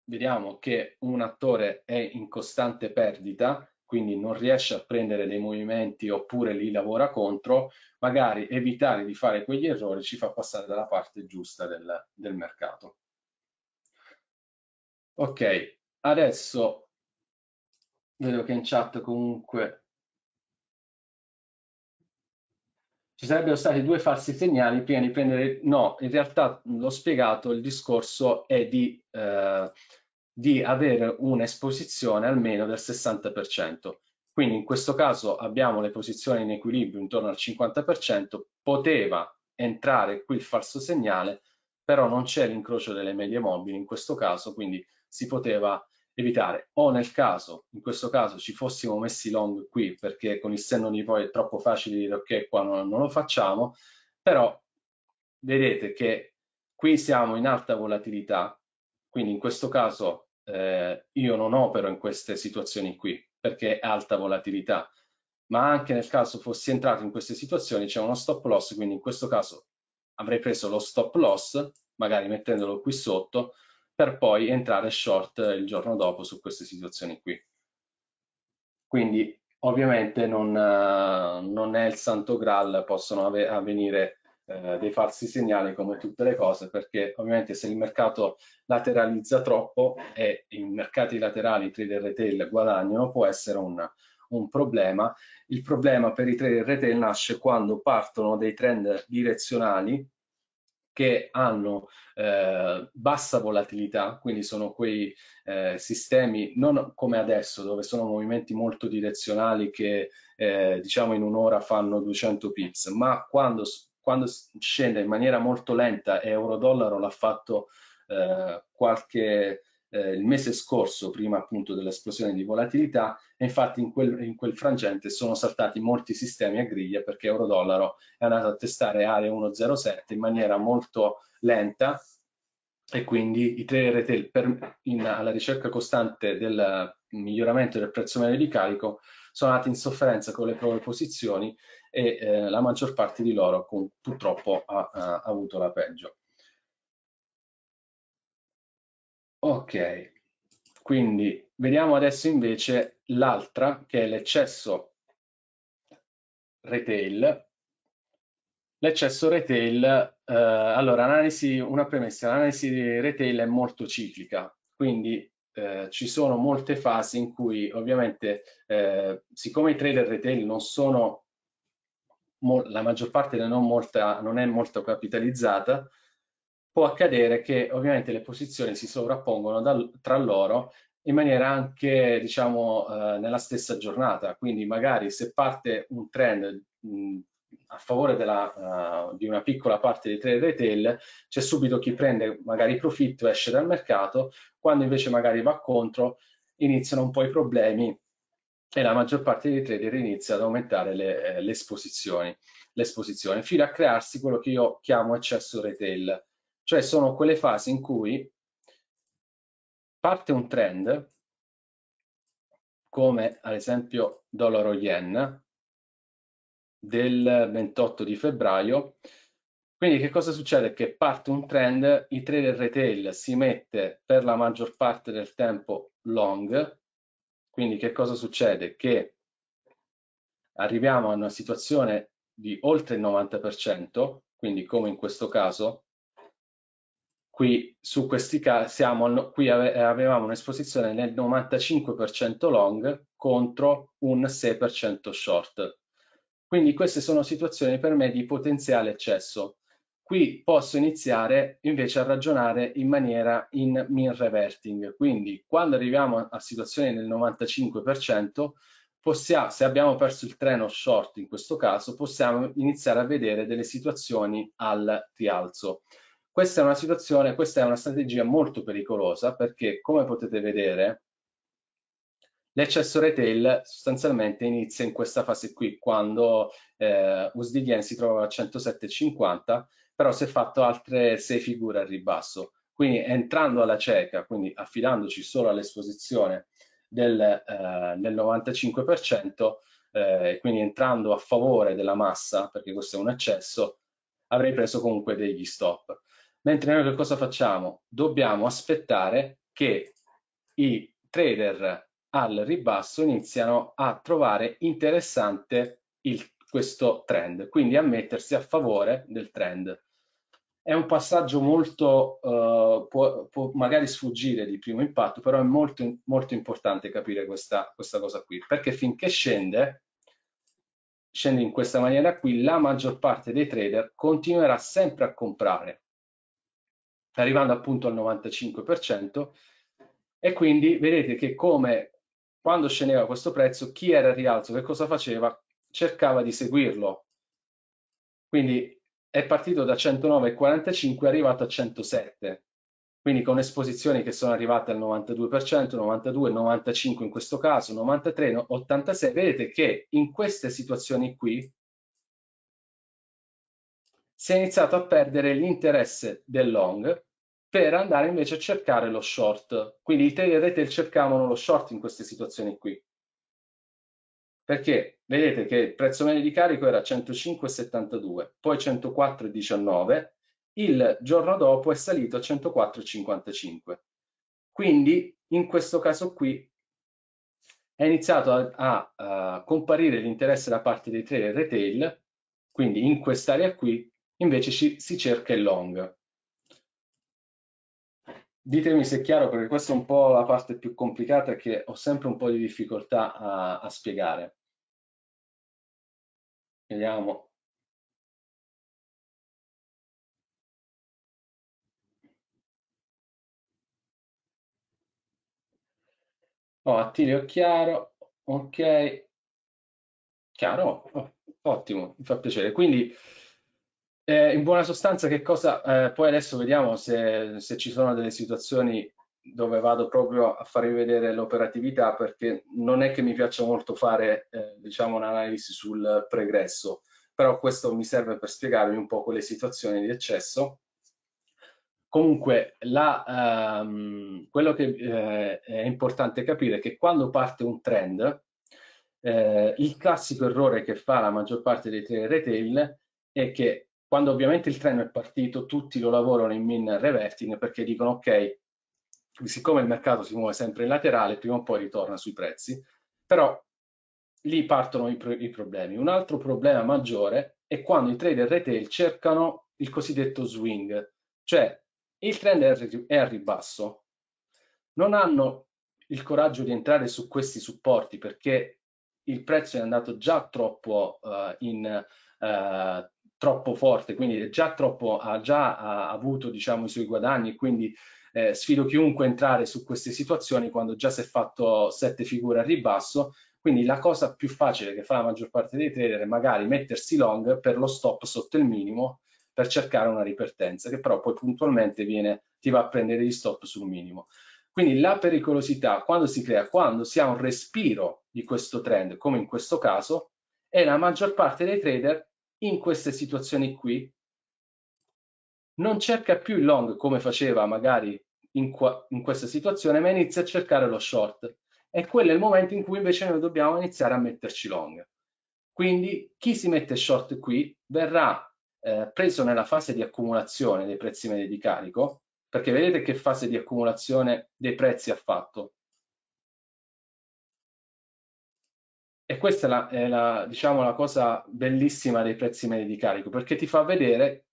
vediamo che un attore è in costante perdita, quindi non riesce a prendere dei movimenti oppure li lavora contro, magari evitare di fare quegli errori ci fa passare dalla parte giusta del, del mercato. Ok, adesso vedo che in chat comunque ci sarebbero stati due falsi segnali prima di prendere... No, in realtà l'ho spiegato, il discorso è di, eh, di avere un'esposizione almeno del 60%. Quindi in questo caso abbiamo le posizioni in equilibrio intorno al 50%, poteva entrare qui il falso segnale, però non c'è l'incrocio delle medie mobili in questo caso, quindi si poteva evitare o nel caso, in questo caso ci fossimo messi long qui perché con il senno di poi è troppo facile dire ok qua non, non lo facciamo, però vedete che qui siamo in alta volatilità, quindi in questo caso eh, io non opero in queste situazioni qui perché è alta volatilità, ma anche nel caso fossi entrato in queste situazioni c'è uno stop loss, quindi in questo caso avrei preso lo stop loss, magari mettendolo qui sotto, per poi entrare short il giorno dopo su queste situazioni qui. Quindi ovviamente non, eh, non è il santo graal, possono avvenire eh, dei falsi segnali come tutte le cose, perché ovviamente se il mercato lateralizza troppo e i mercati laterali, i trader retail guadagnano, può essere un, un problema. Il problema per i trader retail nasce quando partono dei trend direzionali che hanno eh, bassa volatilità, quindi sono quei eh, sistemi non come adesso dove sono movimenti molto direzionali che eh, diciamo in un'ora fanno 200 pips, ma quando, quando, scende in maniera molto lenta e euro-dollaro l'ha fatto eh, qualche eh, il mese scorso, prima appunto dell'esplosione di volatilità, e infatti in quel, in quel, frangente sono saltati molti sistemi a griglia perché euro-dollaro è andato a testare area 1,07 in maniera molto lenta e quindi i tre retail per, in, alla ricerca costante del miglioramento del prezzo medio di carico sono andati in sofferenza con le proprie posizioni e eh, la maggior parte di loro con, purtroppo ha, ha avuto la peggio. Ok, quindi vediamo adesso invece l'altra che è l'eccesso retail. L'eccesso retail, eh, allora analisi, una premessa, l'analisi retail è molto ciclica, quindi eh, ci sono molte fasi in cui ovviamente eh, siccome i trader retail non sono, la maggior parte non, molta, non è molto capitalizzata, può accadere che ovviamente le posizioni si sovrappongono dal, tra loro in maniera anche diciamo eh, nella stessa giornata quindi magari se parte un trend mh, mm, a favore della, uh, di una piccola parte dei trade retail c'è subito chi prende magari profitto e esce dal mercato quando invece magari va contro iniziano un po' i problemi e la maggior parte dei trader inizia ad aumentare le, eh, le esposizioni l'esposizione fino a crearsi quello che io chiamo eccesso retail cioè sono quelle fasi in cui parte un trend, come ad esempio dollaro yen, del 28 di febbraio. Quindi che cosa succede? Che parte un trend, i trader retail si mette per la maggior parte del tempo long, quindi che cosa succede? Che arriviamo a una situazione di oltre il 90%, quindi come in questo caso, qui su questi casi siamo, qui eh, avevamo un'esposizione nel 95% long contro un 6% short. Quindi queste sono situazioni per me di potenziale eccesso. Qui posso iniziare invece a ragionare in maniera in min reverting, quindi quando arriviamo a situazioni del 95%, possiamo, se abbiamo perso il treno short in questo caso, possiamo iniziare a vedere delle situazioni al rialzo. Questa è una situazione, questa è una strategia molto pericolosa perché come potete vedere l'eccesso retail sostanzialmente inizia in questa fase qui quando eh, USD si trova a 107,50 però si è fatto altre sei figure al ribasso quindi entrando alla cieca, quindi affidandoci solo all'esposizione del, eh, del 95%, eh, quindi entrando a favore della massa, perché questo è un accesso, avrei preso comunque degli stop. Mentre noi che cosa facciamo? Dobbiamo aspettare che i trader al ribasso iniziano a trovare interessante il, questo trend, quindi a mettersi a favore del trend. È un passaggio molto, eh, può, può, magari sfuggire di primo impatto, però è molto, molto importante capire questa, questa cosa qui, perché finché scende, scende in questa maniera qui, la maggior parte dei trader continuerà sempre a comprare arrivando appunto al 95%, e quindi vedete che come quando scendeva questo prezzo, chi era al rialzo, che cosa faceva? Cercava di seguirlo. Quindi è partito da 109,45 è arrivato a 107, quindi con esposizioni che sono arrivate al 92%, 92, 95 in questo caso, 93, 86. Vedete che in queste situazioni qui si è iniziato a perdere l'interesse del long per andare invece a cercare lo short. Quindi i trader retail cercavano lo short in queste situazioni qui. Perché vedete che il prezzo medio di carico era 105,72, poi 104,19, il giorno dopo è salito a 104,55. Quindi in questo caso qui è iniziato a, a, a comparire l'interesse da parte dei trader retail, quindi in quest'area qui invece ci, si cerca il long. Ditemi se è chiaro perché questa è un po' la parte più complicata che ho sempre un po' di difficoltà a, a spiegare. Vediamo. Oh, Attilio chiaro, ok, chiaro, oh, ottimo, mi fa piacere. Quindi eh, in buona sostanza che cosa, eh, poi adesso vediamo se, se, ci sono delle situazioni dove vado proprio a farvi vedere l'operatività perché non è che mi piaccia molto fare eh, diciamo un'analisi sul pregresso, però questo mi serve per spiegarvi un po' quelle situazioni di eccesso. Comunque la, ehm, quello che eh, è importante capire è che quando parte un trend, eh, il classico errore che fa la maggior parte dei retail è che quando ovviamente il treno è partito, tutti lo lavorano in min reverting perché dicono ok, siccome il mercato si muove sempre in laterale, prima o poi ritorna sui prezzi, però lì partono i, pro i problemi. Un altro problema maggiore è quando i trader retail cercano il cosiddetto swing, cioè il trend è, è a ribasso, non hanno il coraggio di entrare su questi supporti perché il prezzo è andato già troppo uh, in uh, troppo forte, quindi è già troppo, ha già ha avuto diciamo, i suoi guadagni, quindi eh, sfido chiunque a entrare su queste situazioni quando già si è fatto sette figure a ribasso, quindi la cosa più facile che fa la maggior parte dei trader è magari mettersi long per lo stop sotto il minimo per cercare una ripartenza, che però poi puntualmente viene, ti va a prendere gli stop sul minimo. Quindi la pericolosità quando si crea? Quando si ha un respiro di questo trend, come in questo caso, e la maggior parte dei trader in queste situazioni qui non cerca più il long come faceva magari in, qua, in, questa situazione, ma inizia a cercare lo short. E quello è il momento in cui invece noi dobbiamo iniziare a metterci long. Quindi chi si mette short qui verrà eh, preso nella fase di accumulazione dei prezzi medi di carico, perché vedete che fase di accumulazione dei prezzi ha fatto. e questa è, la, è la, diciamo, la cosa bellissima dei prezzi medi di carico, perché ti fa vedere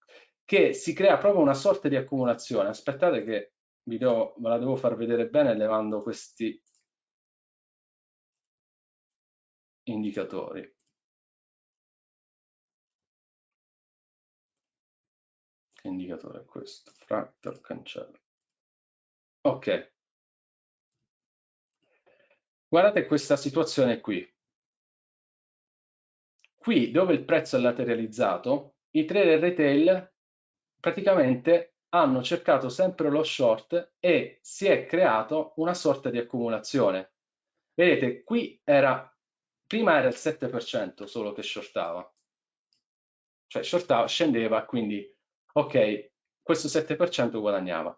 che si crea proprio una sorta di accumulazione. Aspettate che vi devo, ve la devo far vedere bene levando questi indicatori. Che indicatore è questo? Fractal, cancello. Ok. Guardate questa situazione qui. Qui dove il prezzo è lateralizzato, i trader retail praticamente hanno cercato sempre lo short e si è creato una sorta di accumulazione. Vedete, qui era prima era il 7% solo che shortava, cioè shortava, scendeva, quindi ok, questo 7% guadagnava.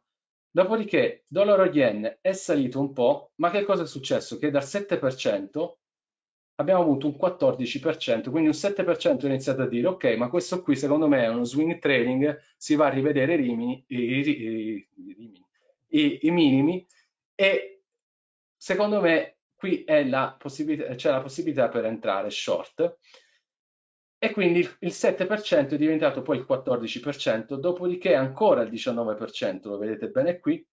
Dopodiché dollaro yen è salito un po', ma che cosa è successo? Che dal 7% abbiamo avuto un 14%, quindi un 7% ha iniziato a dire ok, ma questo qui secondo me è uno swing trading, si va a rivedere i, i, i, i minimi e secondo me qui c'è la possibilità per entrare short e quindi il 7% è diventato poi il 14%, dopodiché ancora il 19%, lo vedete bene qui,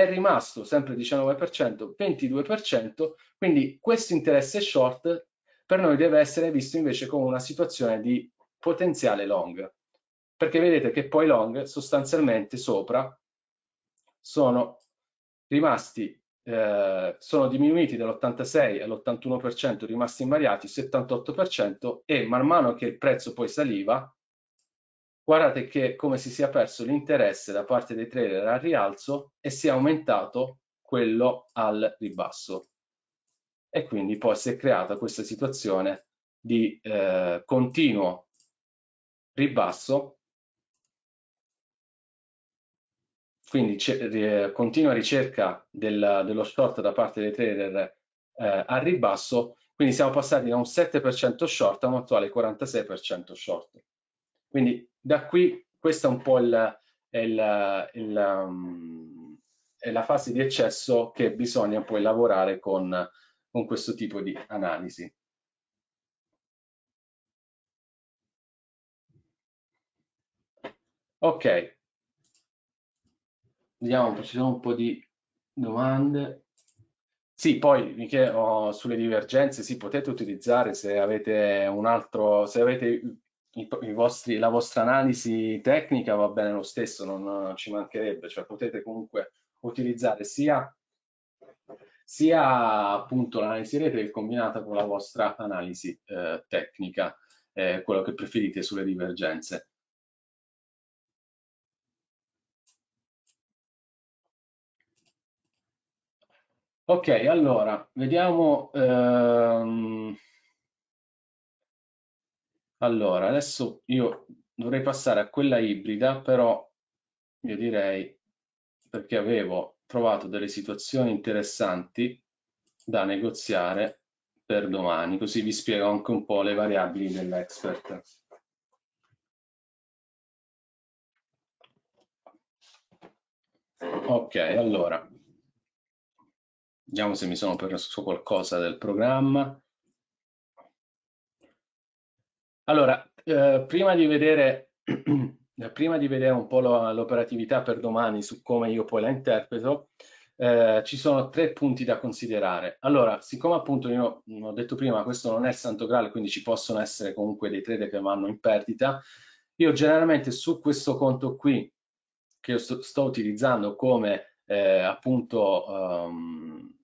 è rimasto sempre 19%, 22%, quindi questo interesse short per noi deve essere visto invece come una situazione di potenziale long, perché vedete che poi long sostanzialmente sopra sono rimasti, eh, sono diminuiti dall'86 all'81%, rimasti invariati 78% e man mano che il prezzo poi saliva guardate che come si sia perso l'interesse da parte dei trader al rialzo e si è aumentato quello al ribasso. E quindi poi si è creata questa situazione di eh, continuo ribasso, quindi continua ricerca del, dello short da parte dei trader eh, al ribasso, quindi siamo passati da un 7% short a un attuale 46% short. Quindi da qui, questa è un po' il, il, il, um, è la fase di eccesso che bisogna poi lavorare con, con questo tipo di analisi. Ok, vediamo, ci sono un po' di domande. Sì, poi mi chiedo sulle divergenze, sì, potete utilizzare se avete un altro, se avete i, i vostri, la vostra analisi tecnica va bene lo stesso, non ci mancherebbe, cioè potete comunque utilizzare sia, sia appunto l'analisi rete che combinata con la vostra analisi eh, tecnica, eh, quello che preferite sulle divergenze. Ok, allora, vediamo... Ehm... Allora, adesso io dovrei passare a quella ibrida, però io direi, perché avevo trovato delle situazioni interessanti da negoziare per domani, così vi spiego anche un po' le variabili dell'expert. Ok, allora, vediamo se mi sono perso qualcosa del programma. Allora, eh, prima, di vedere, prima di vedere un po' l'operatività per domani su come io poi la interpreto, eh, ci sono tre punti da considerare. Allora, siccome appunto io mm, ho detto prima questo non è il santo graal, quindi ci possono essere comunque dei trade che vanno in perdita, io generalmente su questo conto qui che sto, sto utilizzando come eh, appunto um,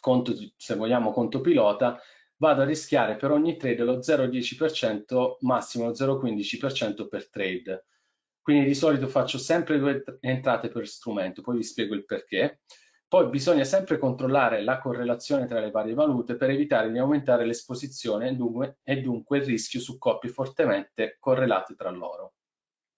conto, se vogliamo, conto pilota, vado a rischiare per ogni trade lo 0,10%, massimo lo 0,15% per trade. Quindi di solito faccio sempre due entrate per strumento, poi vi spiego il perché. Poi bisogna sempre controllare la correlazione tra le varie valute per evitare di aumentare l'esposizione e dunque, e dunque il rischio su coppie fortemente correlate tra loro.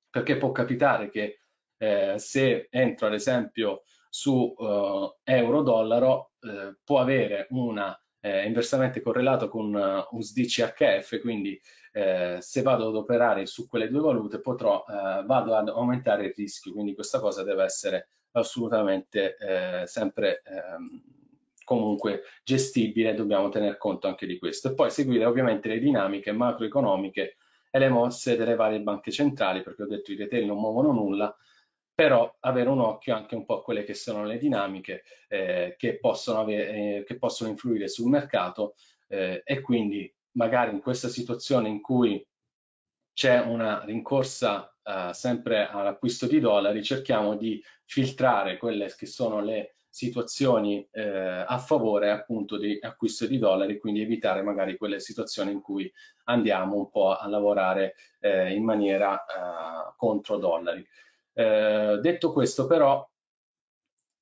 Perché può capitare che eh, se entro ad esempio su eh, euro-dollaro eh, può avere una eh, inversamente correlato con uh, eh, USDCHF, quindi eh, se vado ad operare su quelle due valute potrò, eh, vado ad aumentare il rischio, quindi questa cosa deve essere assolutamente eh, sempre ehm, comunque gestibile, dobbiamo tener conto anche di questo. E poi seguire ovviamente le dinamiche macroeconomiche e le mosse delle varie banche centrali, perché ho detto i retail non muovono nulla, però avere un occhio anche un po' a quelle che sono le dinamiche eh, che, possono avere, eh, che, possono influire sul mercato eh, e quindi magari in questa situazione in cui c'è una rincorsa eh, sempre all'acquisto di dollari, cerchiamo di filtrare quelle che sono le situazioni eh, a favore appunto di acquisto di dollari, quindi evitare magari quelle situazioni in cui andiamo un po' a lavorare eh, in maniera contro dollari. Eh, detto questo però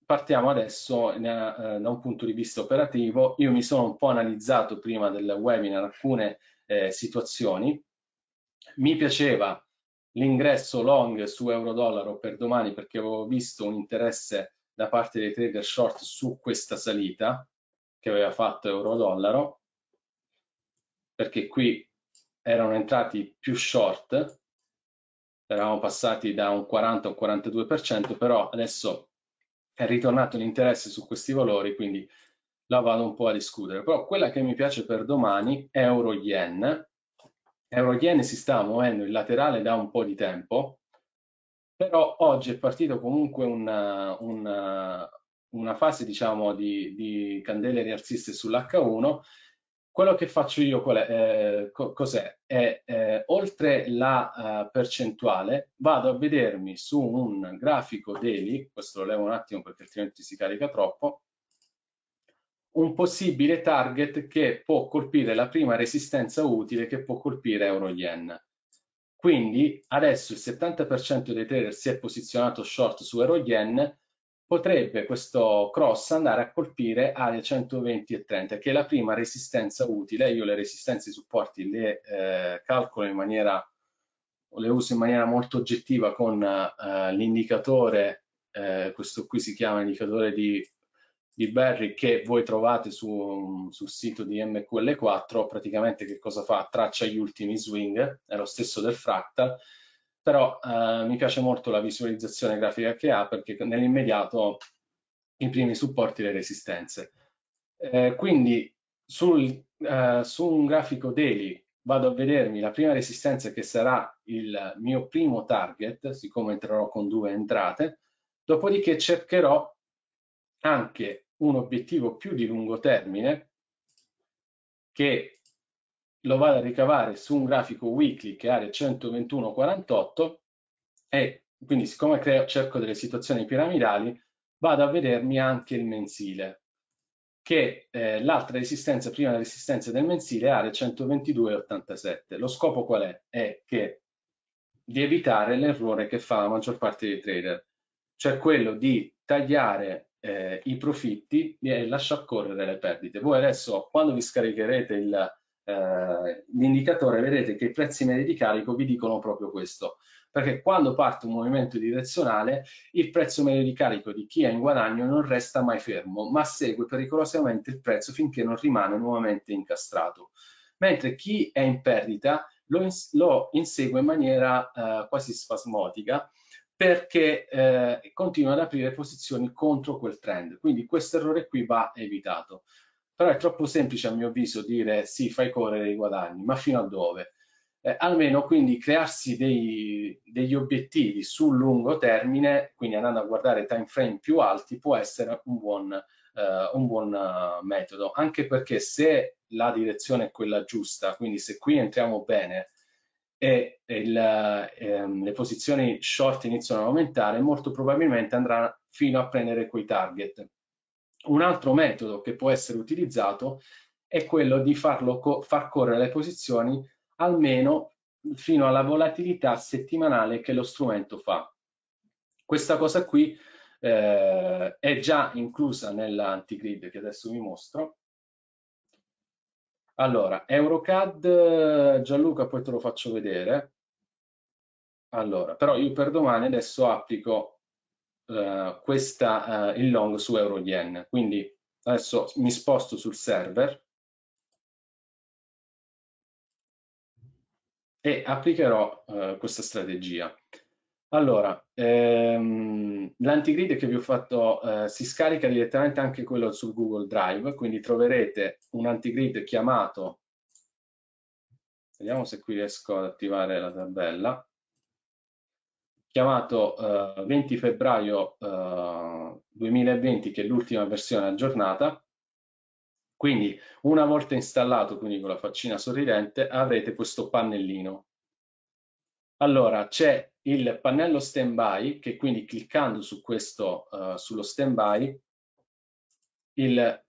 partiamo adesso da, eh, da, un punto di vista operativo. Io mi sono un po' analizzato prima del webinar alcune eh, situazioni. Mi piaceva l'ingresso long su euro-dollaro per domani perché avevo visto un interesse da parte dei trader short su questa salita che aveva fatto euro-dollaro perché qui erano entrati più short eravamo passati da un 40 o 42%, però adesso è ritornato l'interesse su questi valori, quindi la vado un po' a discutere. Però quella che mi piace per domani è Euro-Yen. Euro-Yen si sta muovendo in laterale da un po' di tempo, però oggi è partito comunque una, una, una fase diciamo, di, di candele rialziste sull'H1 quello che faccio io qual è, eh, co cos'è? È, eh, oltre la uh, percentuale vado a vedermi su un grafico daily, questo lo levo un attimo perché altrimenti si carica troppo, un possibile target che può colpire la prima resistenza utile che può colpire euro-yen. Quindi adesso il 70% dei trader si è posizionato short su euro-yen, potrebbe questo cross andare a colpire aree 120 e 30, che è la prima resistenza utile. Io le resistenze e i supporti le eh, calcolo in maniera, le uso in maniera molto oggettiva con eh, l'indicatore, eh, questo qui si chiama indicatore di, di Barry, che voi trovate su, sul sito di MQL4, praticamente che cosa fa? Traccia gli ultimi swing, è lo stesso del fractal, però eh, mi piace molto la visualizzazione grafica che ha perché nell'immediato imprime i supporti e le resistenze. Eh, quindi sul, eh, su un grafico daily vado a vedermi la prima resistenza che sarà il mio primo target, siccome entrerò con due entrate, dopodiché cercherò anche un obiettivo più di lungo termine che lo vado a ricavare su un grafico weekly che è ha 121,48 e quindi siccome creo, cerco delle situazioni piramidali vado a vedermi anche il mensile che eh, l'altra resistenza, prima resistenza del mensile, è ha 122,87. Lo scopo qual è? È che, di evitare l'errore che fa la maggior parte dei trader, cioè quello di tagliare eh, i profitti e lasciar correre le perdite. Voi adesso, quando vi scaricherete il, eh, l'indicatore vedete che i prezzi medi di carico vi dicono proprio questo perché quando parte un movimento direzionale il prezzo medio di carico di chi è in guadagno non resta mai fermo ma segue pericolosamente il prezzo finché non rimane nuovamente incastrato mentre chi è in perdita lo, ins lo insegue in maniera eh, quasi spasmodica perché eh, continua ad aprire posizioni contro quel trend quindi questo errore qui va evitato però è troppo semplice a mio avviso dire sì, fai correre i guadagni, ma fino a dove? Eh, almeno quindi crearsi dei, degli obiettivi sul lungo termine, quindi andando a guardare time frame più alti, può essere un buon, eh, un buon uh, metodo, anche perché se la direzione è quella giusta, quindi se qui entriamo bene e il, ehm, le posizioni short iniziano ad aumentare, molto probabilmente andrà fino a prendere quei target un altro metodo che può essere utilizzato è quello di farlo co far correre le posizioni almeno fino alla volatilità settimanale che lo strumento fa. Questa cosa qui eh, è già inclusa nell'antigrid che adesso vi mostro. Allora, Eurocad, Gianluca, poi te lo faccio vedere. Allora, però io per domani adesso applico eh, questa, eh, il long su euro yen. Quindi adesso mi sposto sul server e applicherò eh, questa strategia. Allora, ehm, l'antigrid che vi ho fatto eh, si scarica direttamente anche quello su Google Drive, quindi troverete un antigrid chiamato, vediamo se qui riesco ad attivare la tabella, chiamato eh, 20 febbraio eh, 2020 che è l'ultima versione aggiornata quindi una volta installato quindi con la faccina sorridente avrete questo pannellino allora c'è il pannello standby che quindi cliccando su questo eh, sullo standby il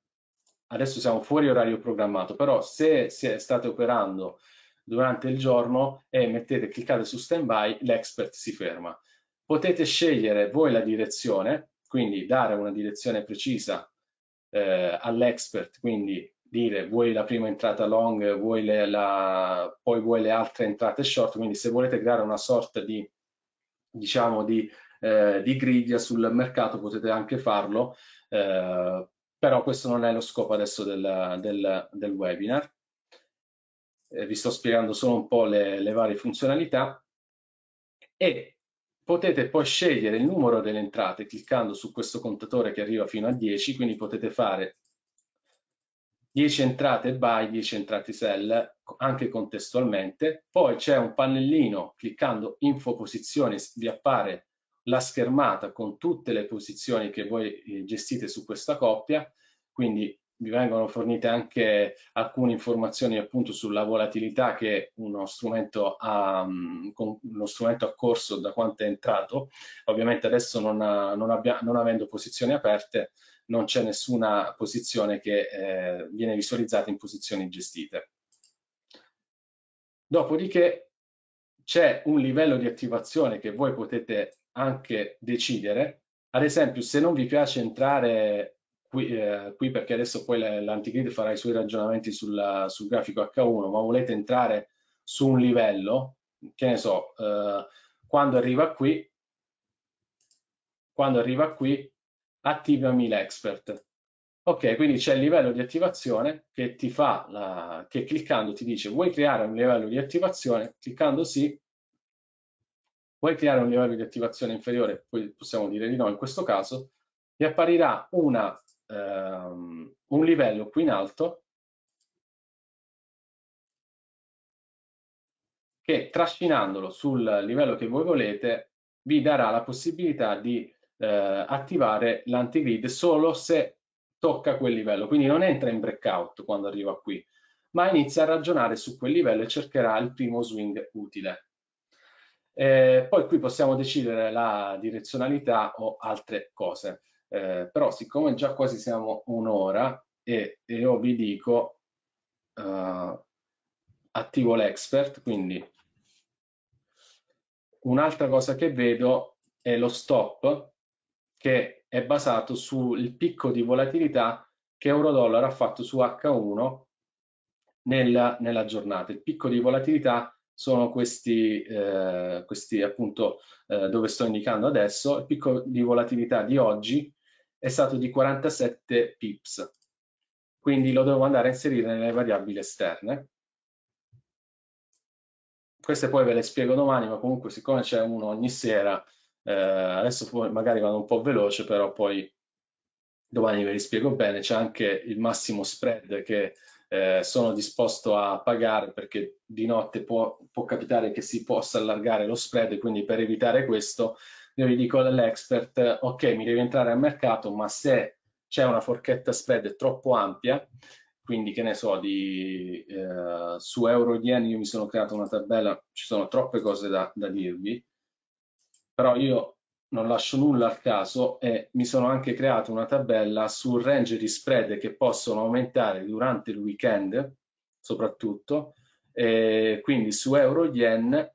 adesso siamo fuori orario programmato però se, se state operando durante il giorno e mettete, cliccate su standby, l'expert si ferma. Potete scegliere voi la direzione, quindi dare una direzione precisa eh, all'expert, quindi dire vuoi la prima entrata long, vuoi le, la, poi vuoi le altre entrate short, quindi se volete creare una sorta di, diciamo, di, eh, di griglia sul mercato potete anche farlo, eh, però questo non è lo scopo adesso del, del, del webinar eh, vi sto spiegando solo un po' le, le varie funzionalità e potete poi scegliere il numero delle entrate cliccando su questo contatore che arriva fino a 10, quindi potete fare 10 entrate by, 10 entrate sell anche contestualmente, poi c'è un pannellino cliccando info posizioni vi appare la schermata con tutte le posizioni che voi eh, gestite su questa coppia, quindi vi vengono fornite anche alcune informazioni appunto sulla volatilità che uno strumento ha, mm, uno strumento ha corso da quanto è entrato. Ovviamente adesso non, ha, non, abbia, non avendo posizioni aperte non c'è nessuna posizione che eh, viene visualizzata in posizioni gestite. Dopodiché c'è un livello di attivazione che voi potete anche decidere. Ad esempio, se non vi piace entrare Qui, eh, qui, perché adesso poi l'antigrid farà i suoi ragionamenti sulla, sul grafico H1, ma volete entrare su un livello, che ne so, eh, quando arriva qui, quando arriva qui, attivami l'expert. Ok, quindi c'è il livello di attivazione che ti fa, la, che cliccando ti dice vuoi creare un livello di attivazione, cliccando sì, vuoi creare un livello di attivazione inferiore, poi possiamo dire di no in questo caso, vi apparirà una um, un livello qui in alto che trascinandolo sul livello che voi volete vi darà la possibilità di eh, attivare l'anti-grid solo se tocca quel livello, quindi non entra in breakout quando arriva qui, ma inizia a ragionare su quel livello e cercherà il primo swing utile. Eh, poi qui possiamo decidere la direzionalità o altre cose eh, però siccome già quasi siamo un'ora e, e io vi dico uh, attivo l'expert, quindi un'altra cosa che vedo è lo stop che è basato sul picco di volatilità che euro dollaro ha fatto su H1 nella, nella giornata. Il picco di volatilità sono questi, eh, questi appunto eh, dove sto indicando adesso, il picco di volatilità di oggi è stato di 47 pips. Quindi lo devo andare a inserire nelle variabili esterne. Queste poi ve le spiego domani, ma comunque siccome c'è uno ogni sera, eh, adesso magari vado un po' veloce, però poi domani ve li spiego bene. C'è anche il massimo spread che eh, sono disposto a pagare perché di notte può, può capitare che si possa allargare lo spread, quindi per evitare questo io gli dico all'expert, ok, mi devi entrare al mercato, ma se c'è una forchetta spread troppo ampia, quindi che ne so, di, eh, su euro yen io mi sono creato una tabella, ci sono troppe cose da, da dirvi, però io non lascio nulla al caso e mi sono anche creato una tabella sul range di spread che possono aumentare durante il weekend soprattutto, eh, quindi su euro yen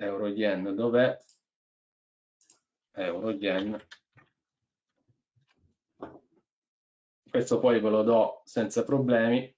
euro yen dov'è euro yen questo poi ve lo do senza problemi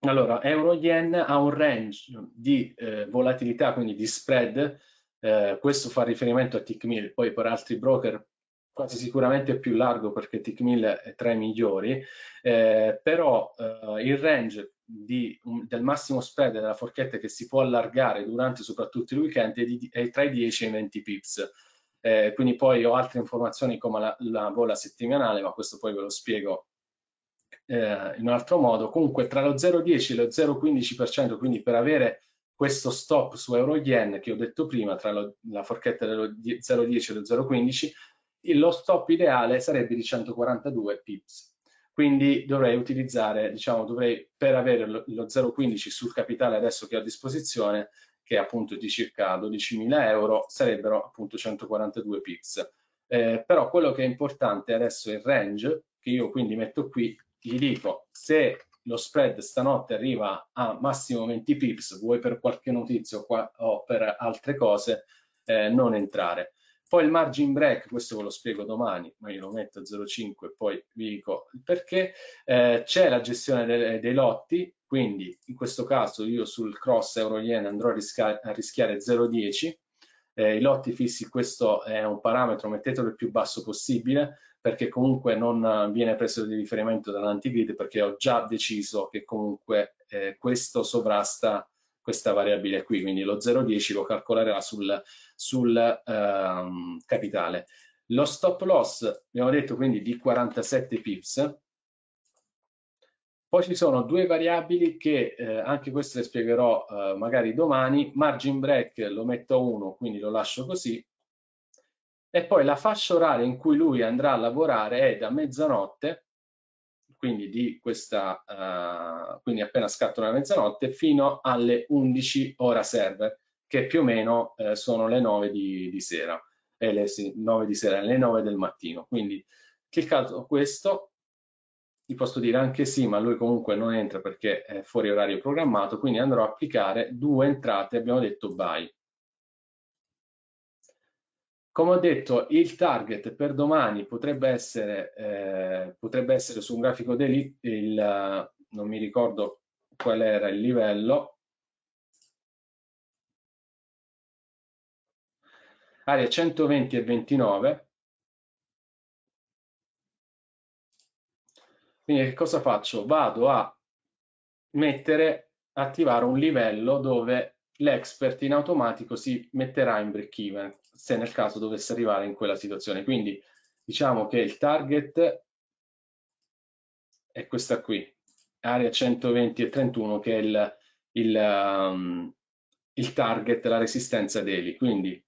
allora euro yen ha un range di eh, volatilità quindi di spread eh, questo fa riferimento a TICMIL poi per altri broker quasi sicuramente è più largo perché TICMIL è tra i migliori, eh, però eh, il range di, del massimo spread della forchetta che si può allargare durante soprattutto il weekend è, di, è tra i 10 e i 20 pips. Eh, quindi poi ho altre informazioni come la, la vola settimanale, ma questo poi ve lo spiego eh, in un altro modo. Comunque tra lo 0,10 e lo 0,15%, quindi per avere questo stop su euro yen che ho detto prima, tra lo, la forchetta dello 0,10 e lo 0,15, lo stop ideale sarebbe di 142 pips quindi dovrei utilizzare, diciamo, dovrei per avere lo, 0,15 sul capitale adesso che ho a disposizione, che è appunto di circa 12.000 euro, sarebbero appunto 142 pips. Eh, però quello che è importante adesso è il range, che io quindi metto qui, gli dico se lo spread stanotte arriva a massimo 20 pips, vuoi per qualche notizia o, o per altre cose, eh, non entrare. Poi il margin break, questo ve lo spiego domani, ma io lo metto a 0,5 e poi vi dico il perché. Eh, c'è la gestione dei, dei lotti, quindi in questo caso io sul cross euro-yen andrò a, rischiare, a rischiare 0,10. Eh, I lotti fissi, questo è un parametro, mettetelo il più basso possibile, perché comunque non viene preso di riferimento dall'antigrid, perché ho già deciso che comunque eh, questo sovrasta questa variabile qui, quindi lo 0,10 lo calcolerà sul, sul ehm, capitale. Lo stop loss, abbiamo detto quindi di 47 pips, poi ci sono due variabili che eh, anche queste le spiegherò eh, magari domani, margin break lo metto a 1, quindi lo lascio così, e poi la fascia oraria in cui lui andrà a lavorare è da mezzanotte quindi, di questa, uh, quindi appena scattano la mezzanotte, fino alle 11 ora server, che più o meno eh, sono le 9 di, di sera, e eh, le 9 di sera, le 9 del mattino. Quindi cliccato questo, gli posso dire anche sì, ma lui comunque non entra perché è fuori orario programmato, quindi andrò a applicare due entrate, abbiamo detto by. Come ho detto, il target per domani potrebbe essere, eh, potrebbe essere su un grafico d'elite, il, eh, non mi ricordo qual era il livello, area 120 e 29. Quindi che cosa faccio? Vado a mettere, attivare un livello dove l'expert in automatico si metterà in break even se nel caso dovesse arrivare in quella situazione. Quindi diciamo che il target è questa qui, area 120 e 31, che è il, il, um, il target, la resistenza daily. Quindi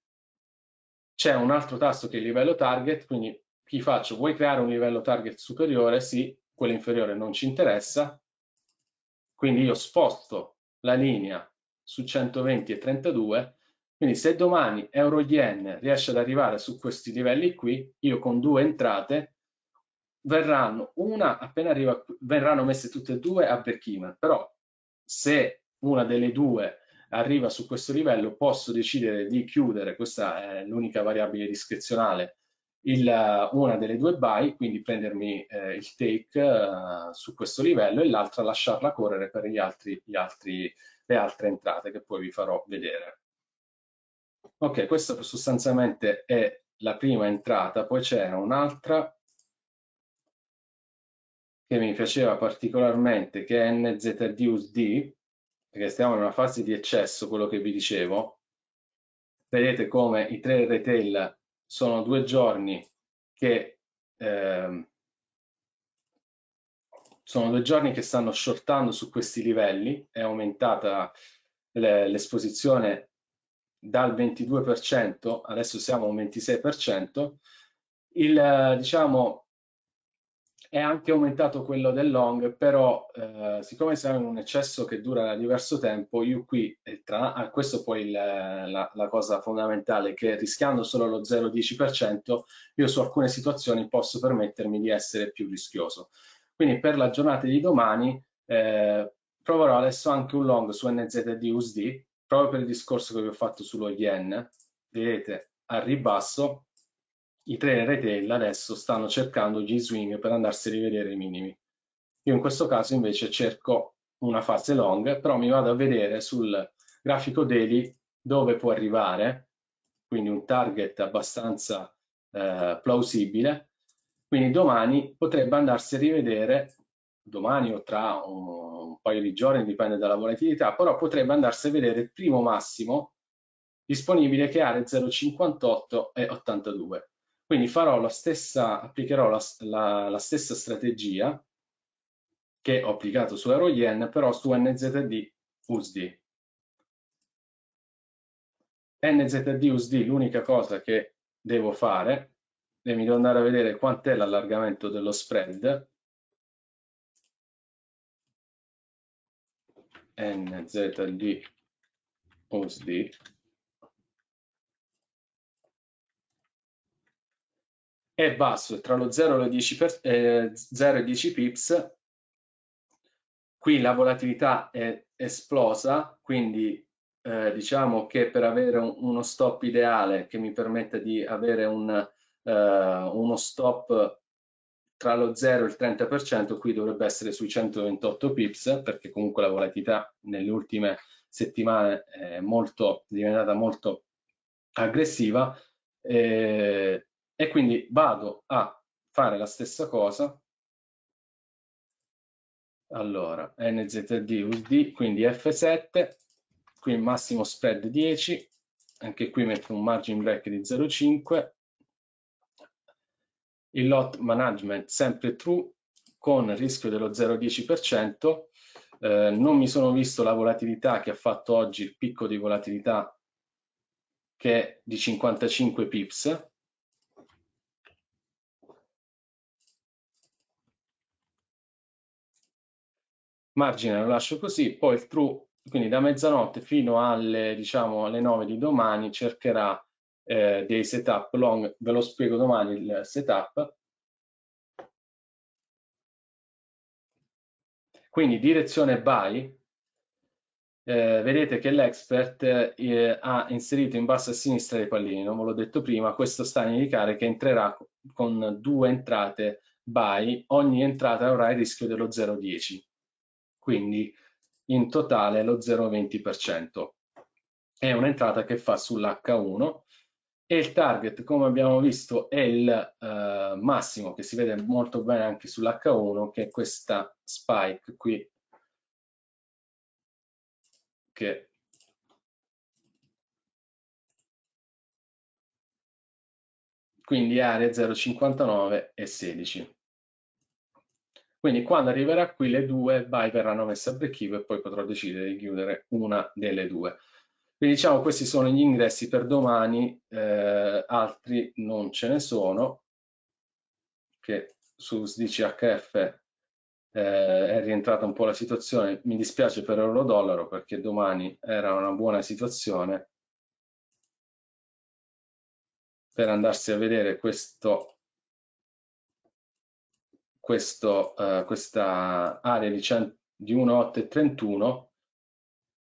c'è un altro tasto che è il livello target, quindi chi faccio? Vuoi creare un livello target superiore? Sì, quello inferiore non ci interessa. Quindi io sposto la linea su 120 e 32 quindi se domani euro-yen riesce ad arrivare su questi livelli qui, io con due entrate verranno, una appena arriva, verranno messe tutte e due a break even, però se una delle due arriva su questo livello posso decidere di chiudere, questa è l'unica variabile discrezionale, il, una delle due buy, quindi prendermi eh, il take eh, su questo livello e l'altra lasciarla correre per gli altri, gli altri, le altre entrate che poi vi farò vedere. Ok, questa sostanzialmente è la prima entrata, poi c'era un'altra che mi piaceva particolarmente, che è NZDUSD, perché stiamo in una fase di eccesso, quello che vi dicevo. Vedete come i tre retail sono due giorni che eh, sono due giorni che stanno shortando su questi livelli, è aumentata l'esposizione dal 22%, adesso siamo a un 26%, il, eh, diciamo, è anche aumentato quello del long, però eh, siccome siamo in un eccesso che dura diverso tempo, io qui, tra, ah, questo poi il, eh, la, la, cosa fondamentale, che rischiando solo lo 0,10%, io su alcune situazioni posso permettermi di essere più rischioso. Quindi per la giornata di domani eh, proverò adesso anche un long su NZD USD, proprio per il discorso che vi ho fatto sullo yen, vedete al ribasso i tre retail adesso stanno cercando gli swing per andarsi a rivedere i minimi. Io in questo caso invece cerco una fase long, però mi vado a vedere sul grafico daily dove può arrivare, quindi un target abbastanza eh, plausibile. Quindi domani potrebbe andarsi a rivedere domani o tra un paio di giorni, dipende dalla volatilità, però potrebbe andarsi a vedere il primo massimo disponibile che è area 0,58 e 82. Quindi farò la stessa, applicherò la, la, la stessa strategia che ho applicato su Euro Yen, però su NZD USD. NZD USD l'unica cosa che devo fare, e mi devo andare a vedere quant'è l'allargamento dello spread, nzd osd è basso tra lo 0 e, lo 10 per, eh, 0 e 10 pips qui la volatilità è esplosa quindi eh, diciamo che per avere un, uno stop ideale che mi permette di avere un, eh, uno stop tra lo 0 e il 30%, qui dovrebbe essere sui 128 pips, perché comunque la volatilità nelle ultime settimane è, molto, diventata molto aggressiva, eh, e quindi vado a fare la stessa cosa. Allora, NZD USD, quindi F7, qui massimo spread 10, anche qui metto un margin break di 0,5 il lot management sempre true con rischio dello 0,10%, eh, non mi sono visto la volatilità che ha fatto oggi il picco di volatilità che è di 55 pips, margine lo lascio così, poi il true, quindi da mezzanotte fino alle, diciamo, alle 9 di domani cercherà eh, dei setup long, ve lo spiego domani il setup. Quindi direzione by, eh, vedete che l'expert eh, ha inserito in basso a sinistra dei pallini, non ve l'ho detto prima, questo sta a indicare che entrerà con due entrate by, ogni entrata avrà il rischio dello 0,10, quindi in totale lo 0,20%. È un'entrata che fa sull'H1 e il target come abbiamo visto è il eh, massimo che si vede molto bene anche sull'H1 che è questa spike qui che quindi area 0,59 e 16. Quindi quando arriverà qui le due, buy verranno messe a break even e poi potrò decidere di chiudere una delle due. Quindi diciamo questi sono gli ingressi per domani, eh, altri non ce ne sono, che su SDCHF eh, è rientrata un po' la situazione. Mi dispiace per euro dollaro perché domani era una buona situazione per andarsi a vedere questo, questo, eh, questa area di, di 1,831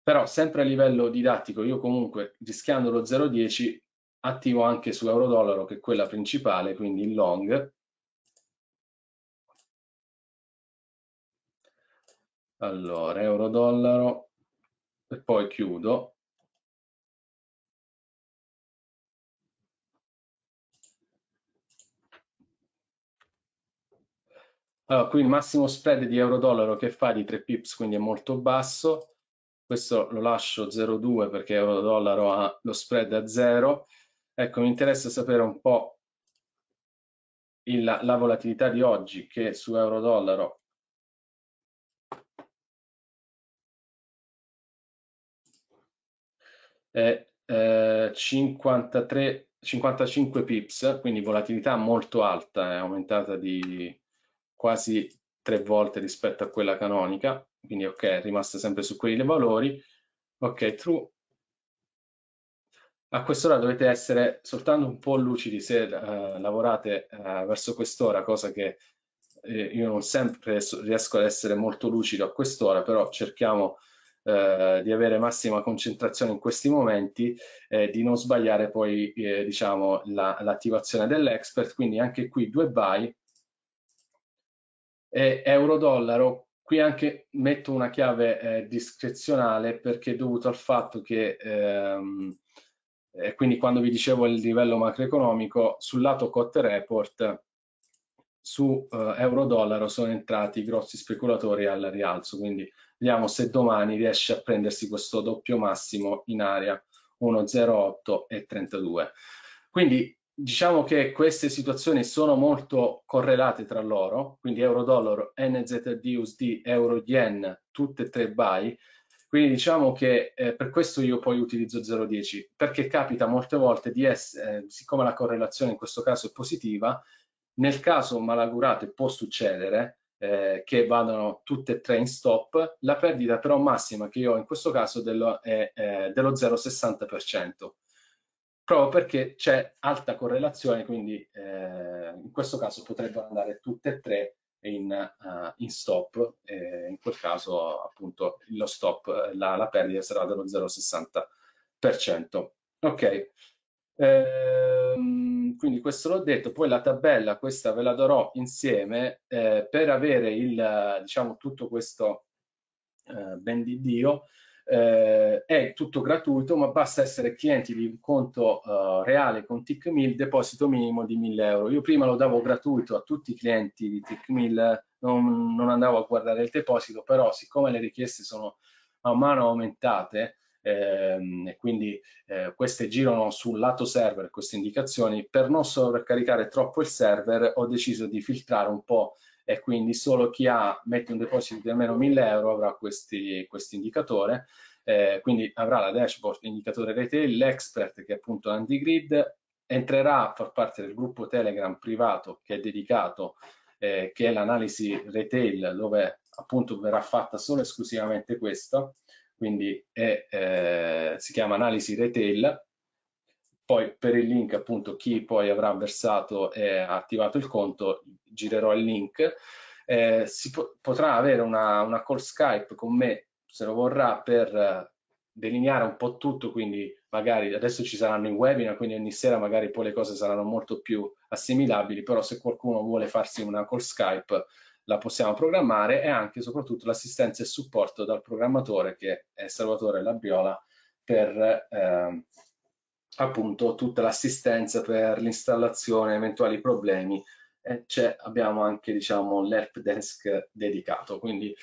però sempre a livello didattico io comunque rischiando lo 0,10 attivo anche su euro dollaro che è quella principale quindi il long allora euro dollaro e poi chiudo allora qui il massimo spread di euro dollaro che fa di 3 pips quindi è molto basso questo lo lascio 0,2 perché euro-dollaro ha lo spread a 0. Ecco, mi interessa sapere un po' il, la volatilità di oggi che su euro-dollaro è eh, 53, 55 pips, quindi volatilità molto alta, è aumentata di quasi tre volte rispetto a quella canonica, quindi ok, è rimasta sempre su quei valori, ok, true. A quest'ora dovete essere soltanto un po' lucidi se eh, lavorate eh, verso quest'ora, cosa che eh, io non sempre riesco ad essere molto lucido a quest'ora, però cerchiamo eh, di avere massima concentrazione in questi momenti e di non sbagliare poi eh, diciamo l'attivazione la, dell'expert, quindi anche qui due buy e euro-dollaro qui anche metto una chiave eh, discrezionale perché è dovuto al fatto che ehm, eh, quindi quando vi dicevo il livello macroeconomico sul lato COT Report su eh, euro-dollaro sono entrati grossi speculatori al rialzo quindi vediamo se domani riesce a prendersi questo doppio massimo in area 1,08 e 32 quindi diciamo che queste situazioni sono molto correlate tra loro, quindi euro-dollaro, NZD-USD, euro-yen, tutte e tre buy, quindi diciamo che eh, per questo io poi utilizzo 0,10, perché capita molte volte di essere, eh, siccome la correlazione in questo caso è positiva, nel caso malaugurato può succedere eh, che vadano tutte e tre in stop, la perdita però massima che io ho in questo caso dello, è eh, dello 0,60% proprio perché c'è alta correlazione, quindi eh, in questo caso potrebbero andare tutte e tre in, uh, in stop, eh, in quel caso appunto lo stop, eh, la, la perdita sarà dello 0,60%. Ok, eh, quindi questo l'ho detto, poi la tabella, questa ve la darò insieme eh, per avere il, diciamo, tutto questo ben di Dio eh, è tutto gratuito, ma basta essere clienti di un conto eh, reale con TickMill, deposito minimo di 1000 euro. Io prima lo davo gratuito a tutti i clienti di TickMill, non, non andavo a guardare il deposito, però siccome le richieste sono man mano aumentate, ehm, e quindi eh, queste girano sul lato server queste indicazioni per non sovraccaricare troppo il server ho deciso di filtrare un po' e quindi solo chi ha, mette un deposito di almeno 1000 euro avrà questo quest indicatore, eh, quindi avrà la dashboard indicatore retail, l'expert che è appunto l'antigrid, entrerà a far parte del gruppo Telegram privato che è dedicato, eh, che è l'analisi retail dove appunto verrà fatta solo esclusivamente questo, quindi è, eh, si chiama analisi retail poi per il link, appunto, chi poi avrà versato e attivato il conto, girerò il link. Eh, si po- potrà avere una, una call Skype con me, se lo vorrà, per eh, delineare un po' tutto, quindi magari adesso ci saranno i webinar, quindi ogni sera magari poi le cose saranno molto più assimilabili, però se qualcuno vuole farsi una call Skype la possiamo programmare e anche e soprattutto l'assistenza e supporto dal programmatore che è Salvatore Labriola per eh, appunto tutta l'assistenza per l'installazione, eventuali problemi e abbiamo anche diciamo l'help desk dedicato, quindi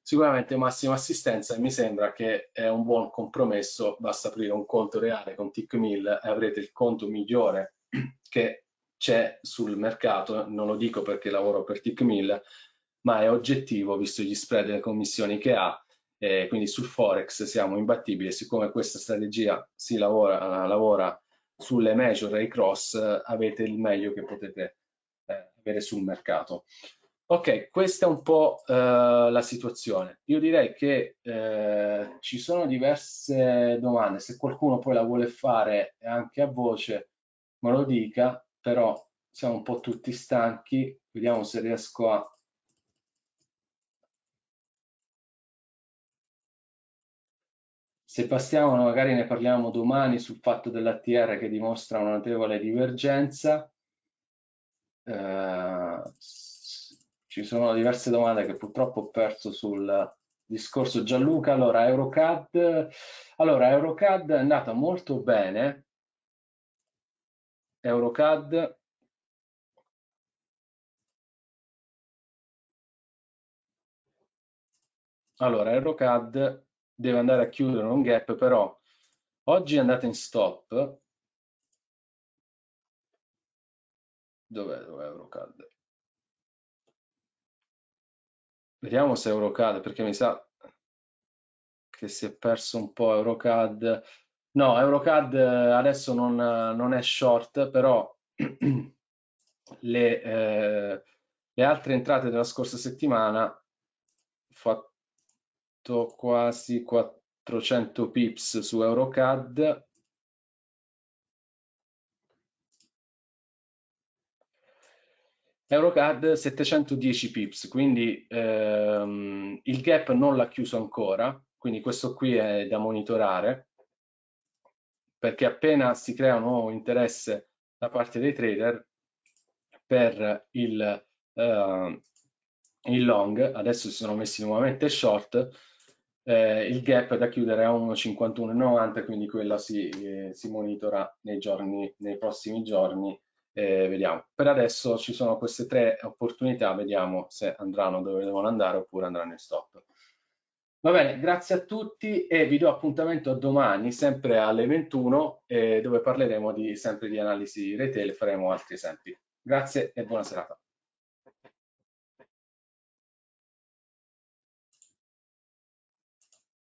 sicuramente massima assistenza e mi sembra che è un buon compromesso, basta aprire un conto reale con TICMIL e avrete il conto migliore che c'è sul mercato, non lo dico perché lavoro per TICMIL, ma è oggettivo visto gli spread e le commissioni che ha eh, quindi sul Forex siamo imbattibili. Siccome questa strategia si lavora, eh, lavora sulle major e i cross, eh, avete il meglio che potete eh, avere sul mercato. Ok, questa è un po' eh, la situazione. Io direi che eh, ci sono diverse domande, se qualcuno poi la vuole fare anche a voce me lo dica, però siamo un po' tutti stanchi, vediamo se riesco a Se passiamo, magari ne parliamo domani sul fatto dell'ATR che dimostra una notevole divergenza. Eh, ci sono diverse domande che purtroppo ho perso sul discorso Gianluca. Allora, Eurocad, allora, Eurocad è andata molto bene. Eurocad Allora, Eurocad deve andare a chiudere un gap, però oggi è andata in stop. Dov'è? Dov'è Eurocad? Vediamo se Eurocad, perché mi sa che si è perso un po' Eurocad. No, Eurocad eh, adesso non, eh, non è short, però le, eh, le, altre entrate della scorsa settimana fatto fatto quasi 400 pips su EuroCAD EuroCAD 710 pips, quindi ehm, il gap non l'ha chiuso ancora, quindi questo qui è da monitorare, perché appena si crea un nuovo interesse da parte dei trader per il, eh, il long, adesso si sono messi nuovamente short, eh, il gap da chiudere è 1,51,90, quindi quella si, eh, si monitora nei, giorni, nei prossimi giorni. Eh, vediamo. Per adesso ci sono queste tre opportunità, vediamo se andranno dove devono andare oppure andranno in stop. Va bene, grazie a tutti e vi do appuntamento domani, sempre alle 21, eh, dove parleremo di, sempre di analisi retail e faremo altri esempi. Grazie e buona serata.